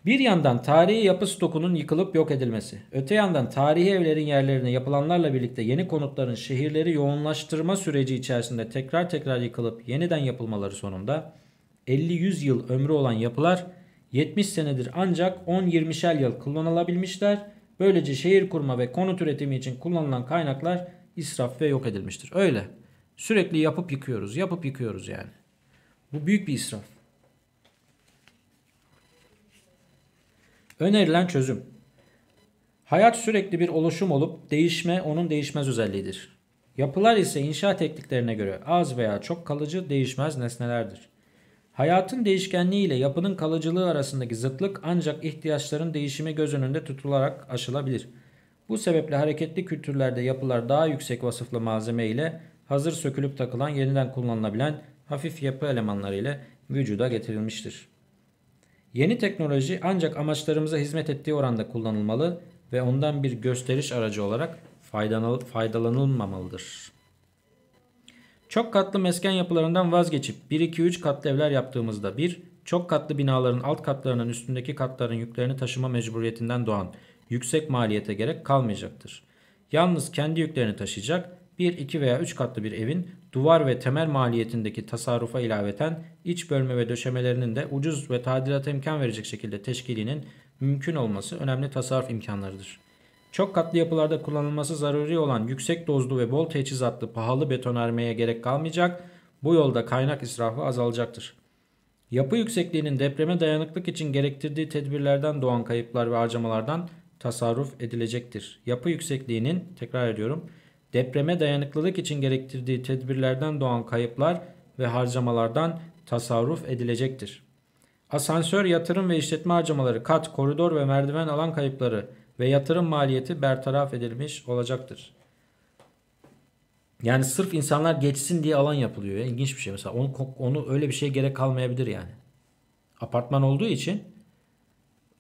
Bir yandan tarihi yapı stokunun yıkılıp yok edilmesi, öte yandan tarihi evlerin yerlerine yapılanlarla birlikte yeni konutların şehirleri yoğunlaştırma süreci içerisinde tekrar tekrar yıkılıp yeniden yapılmaları sonunda 50-100 yıl ömrü olan yapılar 70 senedir ancak 10-20'şer yıl kullanılabilmişler. Böylece şehir kurma ve konut üretimi için kullanılan kaynaklar israf ve yok edilmiştir. Öyle. Sürekli yapıp yıkıyoruz, yapıp yıkıyoruz yani. Bu büyük bir israf. Önerilen çözüm. Hayat sürekli bir oluşum olup değişme onun değişmez özelliğidir. Yapılar ise inşa tekniklerine göre az veya çok kalıcı değişmez nesnelerdir. Hayatın değişkenliği ile yapının kalıcılığı arasındaki zıtlık ancak ihtiyaçların değişimi göz önünde tutularak aşılabilir. Bu sebeple hareketli kültürlerde yapılar daha yüksek vasıflı malzeme ile hazır sökülüp takılan yeniden kullanılabilen hafif yapı elemanları ile vücuda getirilmiştir. Yeni teknoloji ancak amaçlarımıza hizmet ettiği oranda kullanılmalı ve ondan bir gösteriş aracı olarak faydalanılmamalıdır. Çok katlı mesken yapılarından vazgeçip 1-2-3 katlı evler yaptığımızda bir Çok katlı binaların alt katlarının üstündeki katların yüklerini taşıma mecburiyetinden doğan yüksek maliyete gerek kalmayacaktır. Yalnız kendi yüklerini taşıyacak 1, 2 veya 3 katlı bir evin duvar ve temel maliyetindeki tasarrufa ilaveten iç bölme ve döşemelerinin de ucuz ve tadilata imkan verecek şekilde teşkilinin mümkün olması önemli tasarruf imkanlarıdır. Çok katlı yapılarda kullanılması zaruri olan yüksek dozlu ve bol teçhizatlı pahalı betonarmeye gerek kalmayacak, bu yolda kaynak israfı azalacaktır. Yapı yüksekliğinin depreme dayanıklık için gerektirdiği tedbirlerden doğan kayıplar ve harcamalardan tasarruf edilecektir. Yapı yüksekliğinin tekrar ediyorum depreme dayanıklılık için gerektirdiği tedbirlerden doğan kayıplar ve harcamalardan tasarruf edilecektir. Asansör yatırım ve işletme harcamaları, kat, koridor ve merdiven alan kayıpları ve yatırım maliyeti bertaraf edilmiş olacaktır. Yani sırf insanlar geçsin diye alan yapılıyor. İlginç bir şey mesela. Onu, onu öyle bir şeye gerek kalmayabilir yani. Apartman olduğu için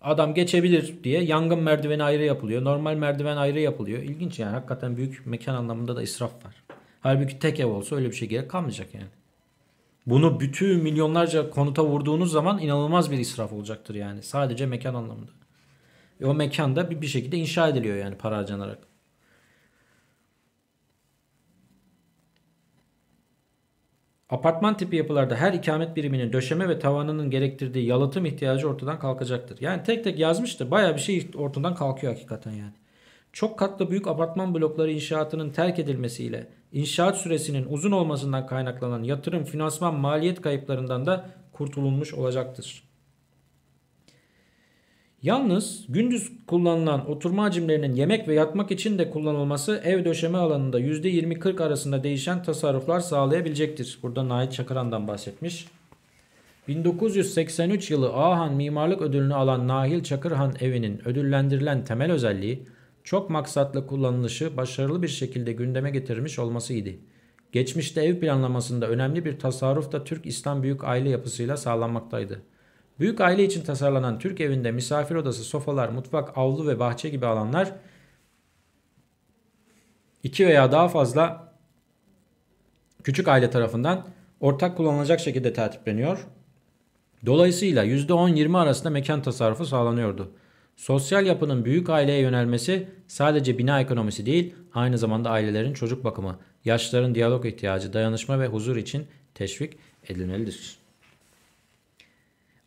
Adam geçebilir diye yangın merdiveni ayrı yapılıyor. Normal merdiven ayrı yapılıyor. İlginç yani hakikaten büyük mekan anlamında da israf var. Halbuki tek ev olsa öyle bir şey gerek kalmayacak yani. Bunu bütün milyonlarca konuta vurduğunuz zaman inanılmaz bir israf olacaktır yani. Sadece mekan anlamında. E o mekanda bir bir şekilde inşa ediliyor yani para harcanarak. Apartman tipi yapılarda her ikamet biriminin döşeme ve tavanının gerektirdiği yalıtım ihtiyacı ortadan kalkacaktır. Yani tek tek yazmış da baya bir şey ortadan kalkıyor hakikaten yani. Çok katlı büyük apartman blokları inşaatının terk edilmesiyle inşaat süresinin uzun olmasından kaynaklanan yatırım, finansman, maliyet kayıplarından da kurtulunmuş olacaktır. Yalnız gündüz kullanılan oturma hacimlerinin yemek ve yatmak için de kullanılması ev döşeme alanında %20-40 arasında değişen tasarruflar sağlayabilecektir. Burada Nait Çakıran'dan bahsetmiş. 1983 yılı Ahan Mimarlık Ödülünü alan Nahil Çakırhan evinin ödüllendirilen temel özelliği çok maksatlı kullanılışı başarılı bir şekilde gündeme getirmiş olmasıydı. Geçmişte ev planlamasında önemli bir tasarruf da Türk İslam büyük aile yapısıyla sağlanmaktaydı. Büyük aile için tasarlanan Türk evinde misafir odası, sofalar, mutfak, avlu ve bahçe gibi alanlar iki veya daha fazla küçük aile tarafından ortak kullanılacak şekilde tertipleniyor. Dolayısıyla %10-20 arasında mekan tasarrufu sağlanıyordu. Sosyal yapının büyük aileye yönelmesi sadece bina ekonomisi değil, aynı zamanda ailelerin çocuk bakımı, yaşlıların diyalog ihtiyacı, dayanışma ve huzur için teşvik edilmelidir.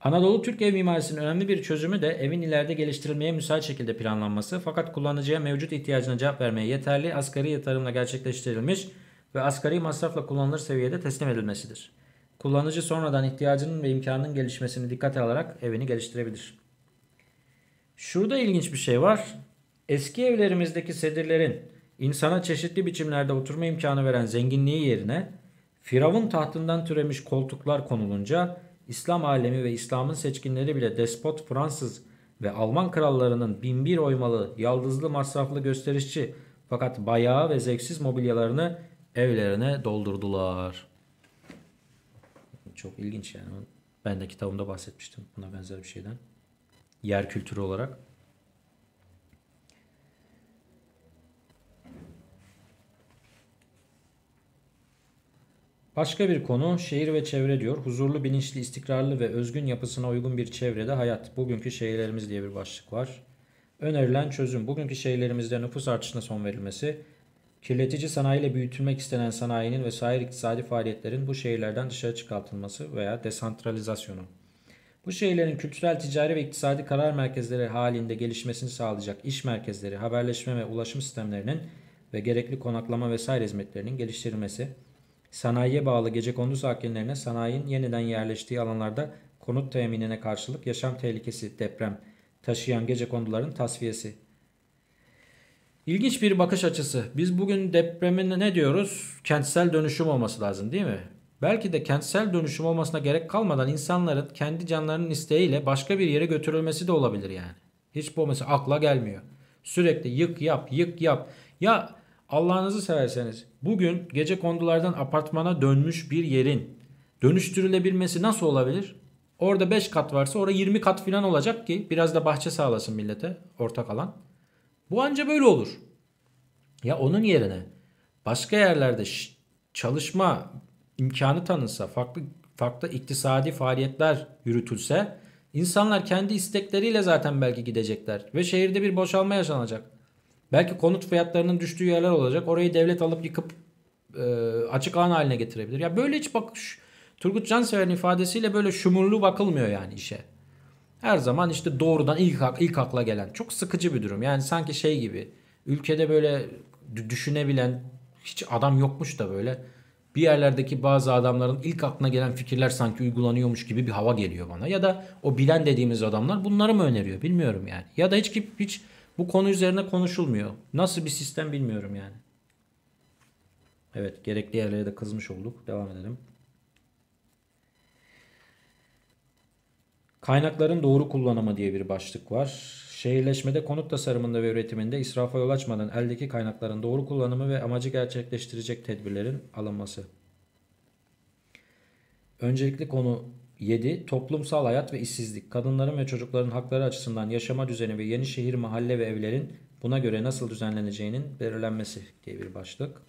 Anadolu Türk ev mimarisinin önemli bir çözümü de evin ileride geliştirilmeye müsait şekilde planlanması fakat kullanıcıya mevcut ihtiyacına cevap vermeye yeterli asgari yatırımla gerçekleştirilmiş ve asgari masrafla kullanılır seviyede teslim edilmesidir. Kullanıcı sonradan ihtiyacının ve imkanının gelişmesini dikkate alarak evini geliştirebilir. Şurada ilginç bir şey var. Eski evlerimizdeki sedirlerin insana çeşitli biçimlerde oturma imkanı veren zenginliği yerine Firavun tahtından türemiş koltuklar konulunca İslam alemi ve İslam'ın seçkinleri bile despot Fransız ve Alman krallarının binbir oymalı, yaldızlı masraflı gösterişçi fakat bayağı ve zevksiz mobilyalarını evlerine doldurdular. Çok ilginç yani. Ben de kitabımda bahsetmiştim buna benzer bir şeyden. Yer kültürü olarak. Başka bir konu şehir ve çevre diyor. Huzurlu, bilinçli, istikrarlı ve özgün yapısına uygun bir çevrede hayat. Bugünkü şehirlerimiz diye bir başlık var. Önerilen çözüm. Bugünkü şehirlerimizde nüfus artışına son verilmesi. Kirletici sanayiyle büyütülmek istenen sanayinin ve sair iktisadi faaliyetlerin bu şehirlerden dışarı çıkartılması veya desantralizasyonu. Bu şehirlerin kültürel, ticari ve iktisadi karar merkezleri halinde gelişmesini sağlayacak iş merkezleri, haberleşme ve ulaşım sistemlerinin ve gerekli konaklama vesaire hizmetlerinin geliştirilmesi sanayiye bağlı gecekondu sakinlerine sanayinin yeniden yerleştiği alanlarda konut teminine karşılık yaşam tehlikesi deprem taşıyan gecekonduların tasfiyesi. İlginç bir bakış açısı. Biz bugün depremin ne diyoruz? Kentsel dönüşüm olması lazım değil mi? Belki de kentsel dönüşüm olmasına gerek kalmadan insanların kendi canlarının isteğiyle başka bir yere götürülmesi de olabilir yani. Hiç bu mesela akla gelmiyor. Sürekli yık yap yık yap. Ya Allah'ınızı severseniz bugün gece kondulardan apartmana dönmüş bir yerin dönüştürülebilmesi nasıl olabilir? Orada 5 kat varsa orada 20 kat falan olacak ki biraz da bahçe sağlasın millete ortak alan. Bu anca böyle olur. Ya onun yerine başka yerlerde çalışma imkanı tanınsa, farklı farklı iktisadi faaliyetler yürütülse insanlar kendi istekleriyle zaten belki gidecekler ve şehirde bir boşalma yaşanacak. Belki konut fiyatlarının düştüğü yerler olacak. Orayı devlet alıp yıkıp e, açık alan haline getirebilir. Ya böyle hiç bak şu, Turgut Cansever'in ifadesiyle böyle şumurlu bakılmıyor yani işe. Her zaman işte doğrudan ilk, ilk akla gelen. Çok sıkıcı bir durum. Yani sanki şey gibi ülkede böyle düşünebilen hiç adam yokmuş da böyle bir yerlerdeki bazı adamların ilk aklına gelen fikirler sanki uygulanıyormuş gibi bir hava geliyor bana. Ya da o bilen dediğimiz adamlar bunları mı öneriyor bilmiyorum yani. Ya da hiç hiç bu konu üzerine konuşulmuyor. Nasıl bir sistem bilmiyorum yani. Evet gerekli yerlere de kızmış olduk. Devam edelim. Kaynakların doğru kullanımı diye bir başlık var. Şehirleşmede konut tasarımında ve üretiminde israfa yol açmadan eldeki kaynakların doğru kullanımı ve amacı gerçekleştirecek tedbirlerin alınması. Öncelikli konu 7. Toplumsal hayat ve işsizlik. Kadınların ve çocukların hakları açısından yaşama düzeni ve yeni şehir, mahalle ve evlerin buna göre nasıl düzenleneceğinin belirlenmesi diye bir başlık.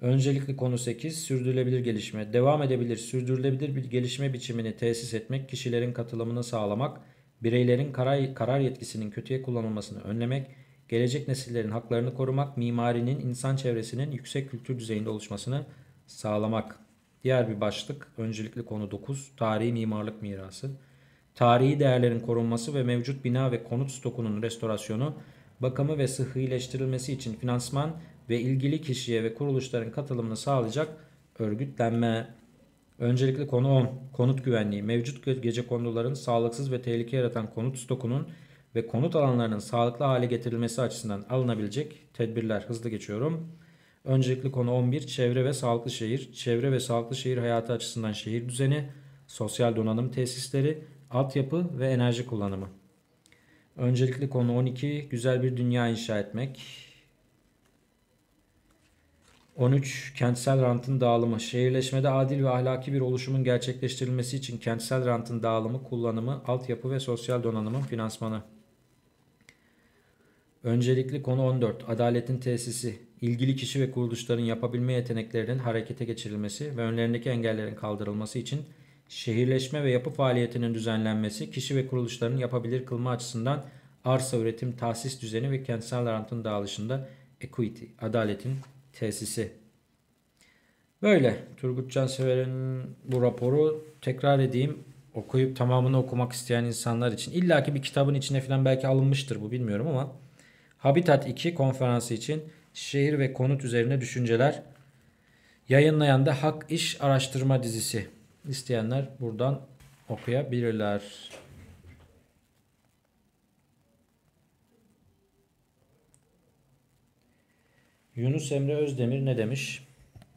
Öncelikli konu 8. Sürdürülebilir gelişme. Devam edebilir, sürdürülebilir bir gelişme biçimini tesis etmek, kişilerin katılımını sağlamak, bireylerin karar, karar yetkisinin kötüye kullanılmasını önlemek, gelecek nesillerin haklarını korumak, mimarinin, insan çevresinin yüksek kültür düzeyinde oluşmasını sağlamak. Diğer bir başlık öncelikli konu 9 tarihi mimarlık mirası. Tarihi değerlerin korunması ve mevcut bina ve konut stokunun restorasyonu, bakımı ve sıhhileştirilmesi için finansman ve ilgili kişiye ve kuruluşların katılımını sağlayacak örgütlenme. Öncelikli konu 10. Konut güvenliği. Mevcut gece konuların sağlıksız ve tehlike yaratan konut stokunun ve konut alanlarının sağlıklı hale getirilmesi açısından alınabilecek tedbirler. Hızlı geçiyorum. Öncelikli konu 11 çevre ve sağlıklı şehir. Çevre ve sağlıklı şehir hayatı açısından şehir düzeni, sosyal donanım tesisleri, altyapı ve enerji kullanımı. Öncelikli konu 12 güzel bir dünya inşa etmek. 13. Kentsel rantın dağılımı. Şehirleşmede adil ve ahlaki bir oluşumun gerçekleştirilmesi için kentsel rantın dağılımı, kullanımı, altyapı ve sosyal donanımın finansmanı. Öncelikli konu 14. Adaletin tesisi ilgili kişi ve kuruluşların yapabilme yeteneklerinin harekete geçirilmesi ve önlerindeki engellerin kaldırılması için şehirleşme ve yapı faaliyetinin düzenlenmesi, kişi ve kuruluşların yapabilir kılma açısından arsa üretim tahsis düzeni ve kentsel rantın dağılışında equity, adaletin tesisi. Böyle Turgut Cansever'in bu raporu tekrar edeyim. Okuyup tamamını okumak isteyen insanlar için. illaki bir kitabın içine falan belki alınmıştır bu bilmiyorum ama Habitat 2 konferansı için şehir ve konut üzerine düşünceler yayınlayan da Hak İş Araştırma dizisi. İsteyenler buradan okuyabilirler. Yunus Emre Özdemir ne demiş?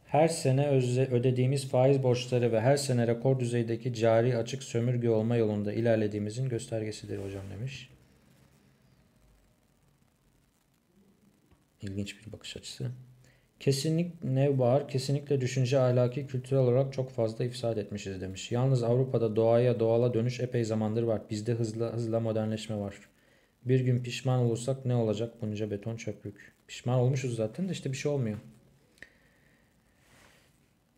Her sene ödediğimiz faiz borçları ve her sene rekor düzeydeki cari açık sömürge olma yolunda ilerlediğimizin göstergesidir hocam demiş. İlginç bir bakış açısı. Kesinlik Nevbahar kesinlikle düşünce ahlaki kültürel olarak çok fazla ifsad etmişiz demiş. Yalnız Avrupa'da doğaya doğala dönüş epey zamandır var. Bizde hızla hızla modernleşme var. Bir gün pişman olursak ne olacak bunca beton çöplük. Pişman olmuşuz zaten de işte bir şey olmuyor.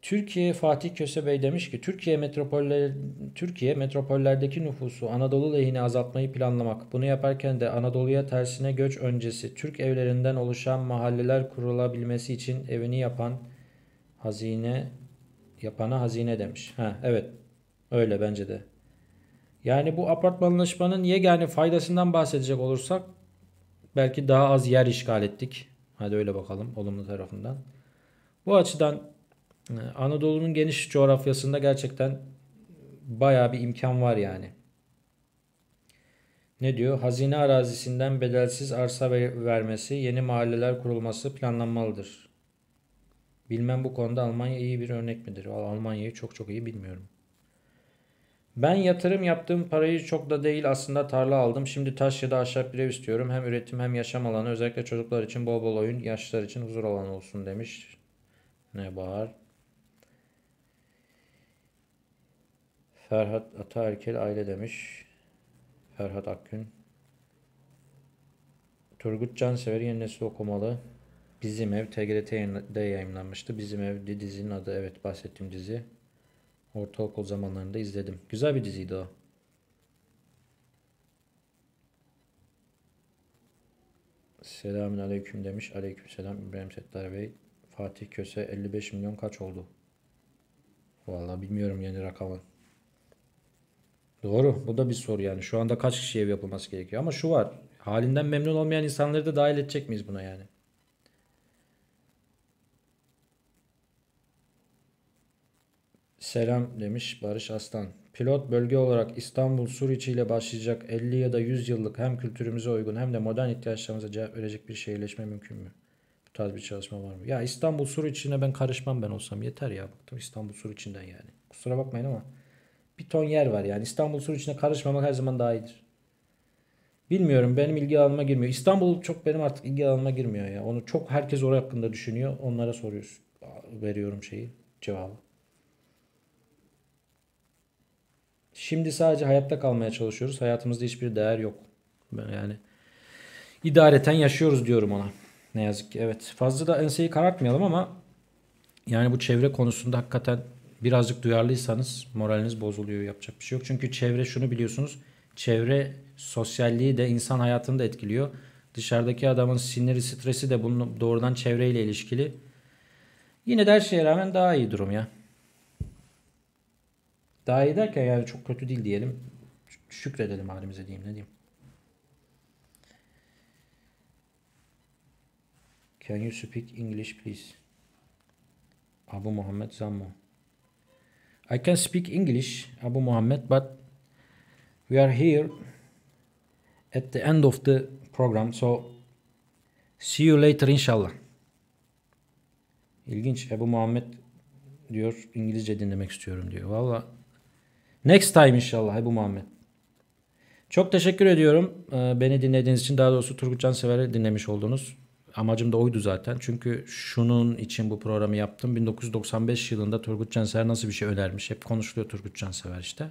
Türkiye Fatih Kösebey demiş ki Türkiye metropoller Türkiye metropollerdeki nüfusu Anadolu lehine azaltmayı planlamak. Bunu yaparken de Anadolu'ya tersine göç öncesi Türk evlerinden oluşan mahalleler kurulabilmesi için evini yapan hazine yapana hazine demiş. Ha evet. Öyle bence de. Yani bu apartmanlaşmanın yegane faydasından bahsedecek olursak belki daha az yer işgal ettik. Hadi öyle bakalım olumlu tarafından. Bu açıdan ee, Anadolu'nun geniş coğrafyasında gerçekten baya bir imkan var yani. Ne diyor? Hazine arazisinden bedelsiz arsa vermesi, yeni mahalleler kurulması planlanmalıdır. Bilmem bu konuda Almanya iyi bir örnek midir? Almanya'yı çok çok iyi bilmiyorum. Ben yatırım yaptığım parayı çok da değil aslında tarla aldım. Şimdi taş ya da ahşap bir ev istiyorum. Hem üretim hem yaşam alanı özellikle çocuklar için bol bol oyun, yaşlılar için huzur alanı olsun demiş. Ne bağır. Ferhat Ataerkel aile demiş. Ferhat Akgün. Turgut Cansever yeni nesil okumalı. Bizim Ev TgT'de yayınlanmıştı. Bizim Ev dizinin adı evet bahsettiğim dizi. Ortaokul zamanlarında izledim. Güzel bir diziydi o. Selamün aleyküm demiş. Aleyküm selam İbrahim Settar Bey. Fatih Köse 55 milyon kaç oldu? Vallahi bilmiyorum yeni rakamı. Doğru. Bu da bir soru yani. Şu anda kaç kişi ev yapılması gerekiyor? Ama şu var. Halinden memnun olmayan insanları da dahil edecek miyiz buna yani? Selam demiş Barış Aslan. Pilot bölge olarak İstanbul Suriçi ile başlayacak 50 ya da 100 yıllık hem kültürümüze uygun hem de modern ihtiyaçlarımıza cevap verecek bir şehirleşme mümkün mü? Bu tarz bir çalışma var mı? Ya İstanbul Suriçi'ne ben karışmam ben olsam yeter ya. Baktım İstanbul Suriçi'nden yani. Kusura bakmayın ama bir ton yer var yani. İstanbul sur içine karışmamak her zaman daha iyidir. Bilmiyorum benim ilgi alanıma girmiyor. İstanbul çok benim artık ilgi alanıma girmiyor ya. Onu çok herkes oraya hakkında düşünüyor. Onlara soruyoruz Veriyorum şeyi cevabı. Şimdi sadece hayatta kalmaya çalışıyoruz. Hayatımızda hiçbir değer yok. Ben yani idareten yaşıyoruz diyorum ona. Ne yazık ki evet. Fazla da enseyi karartmayalım ama yani bu çevre konusunda hakikaten birazcık duyarlıysanız moraliniz bozuluyor yapacak bir şey yok. Çünkü çevre şunu biliyorsunuz çevre sosyalliği de insan hayatını da etkiliyor. Dışarıdaki adamın siniri stresi de bunun doğrudan çevreyle ilişkili. Yine de her şeye rağmen daha iyi durum ya. Daha iyi derken yani çok kötü değil diyelim. Şükredelim halimize diyeyim ne diyeyim. Can you speak English please? Abu Muhammed Zammo. I can speak English, Abu Muhammad, but we are here at the end of the program. So see you later inşallah. İlginç. Ebu Muhammed diyor İngilizce dinlemek istiyorum diyor. Valla next time inşallah Ebu Muhammed. Çok teşekkür ediyorum ee, beni dinlediğiniz için. Daha doğrusu Turgut Cansever'i dinlemiş oldunuz amacım da oydu zaten. Çünkü şunun için bu programı yaptım. 1995 yılında Turgut Cansever nasıl bir şey önermiş? Hep konuşuluyor Turgut Cansever işte.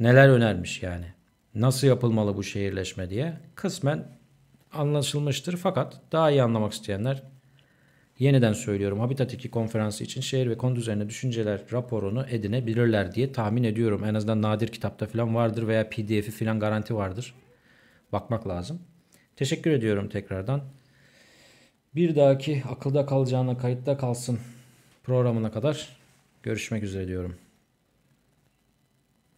Neler önermiş yani? Nasıl yapılmalı bu şehirleşme diye. Kısmen anlaşılmıştır fakat daha iyi anlamak isteyenler yeniden söylüyorum Habitat 2 konferansı için şehir ve konu üzerine düşünceler raporunu edinebilirler diye tahmin ediyorum. En azından nadir kitapta falan vardır veya pdf'i falan garanti vardır. Bakmak lazım. Teşekkür ediyorum tekrardan. Bir dahaki akılda kalacağına kayıtta kalsın programına kadar görüşmek üzere diyorum.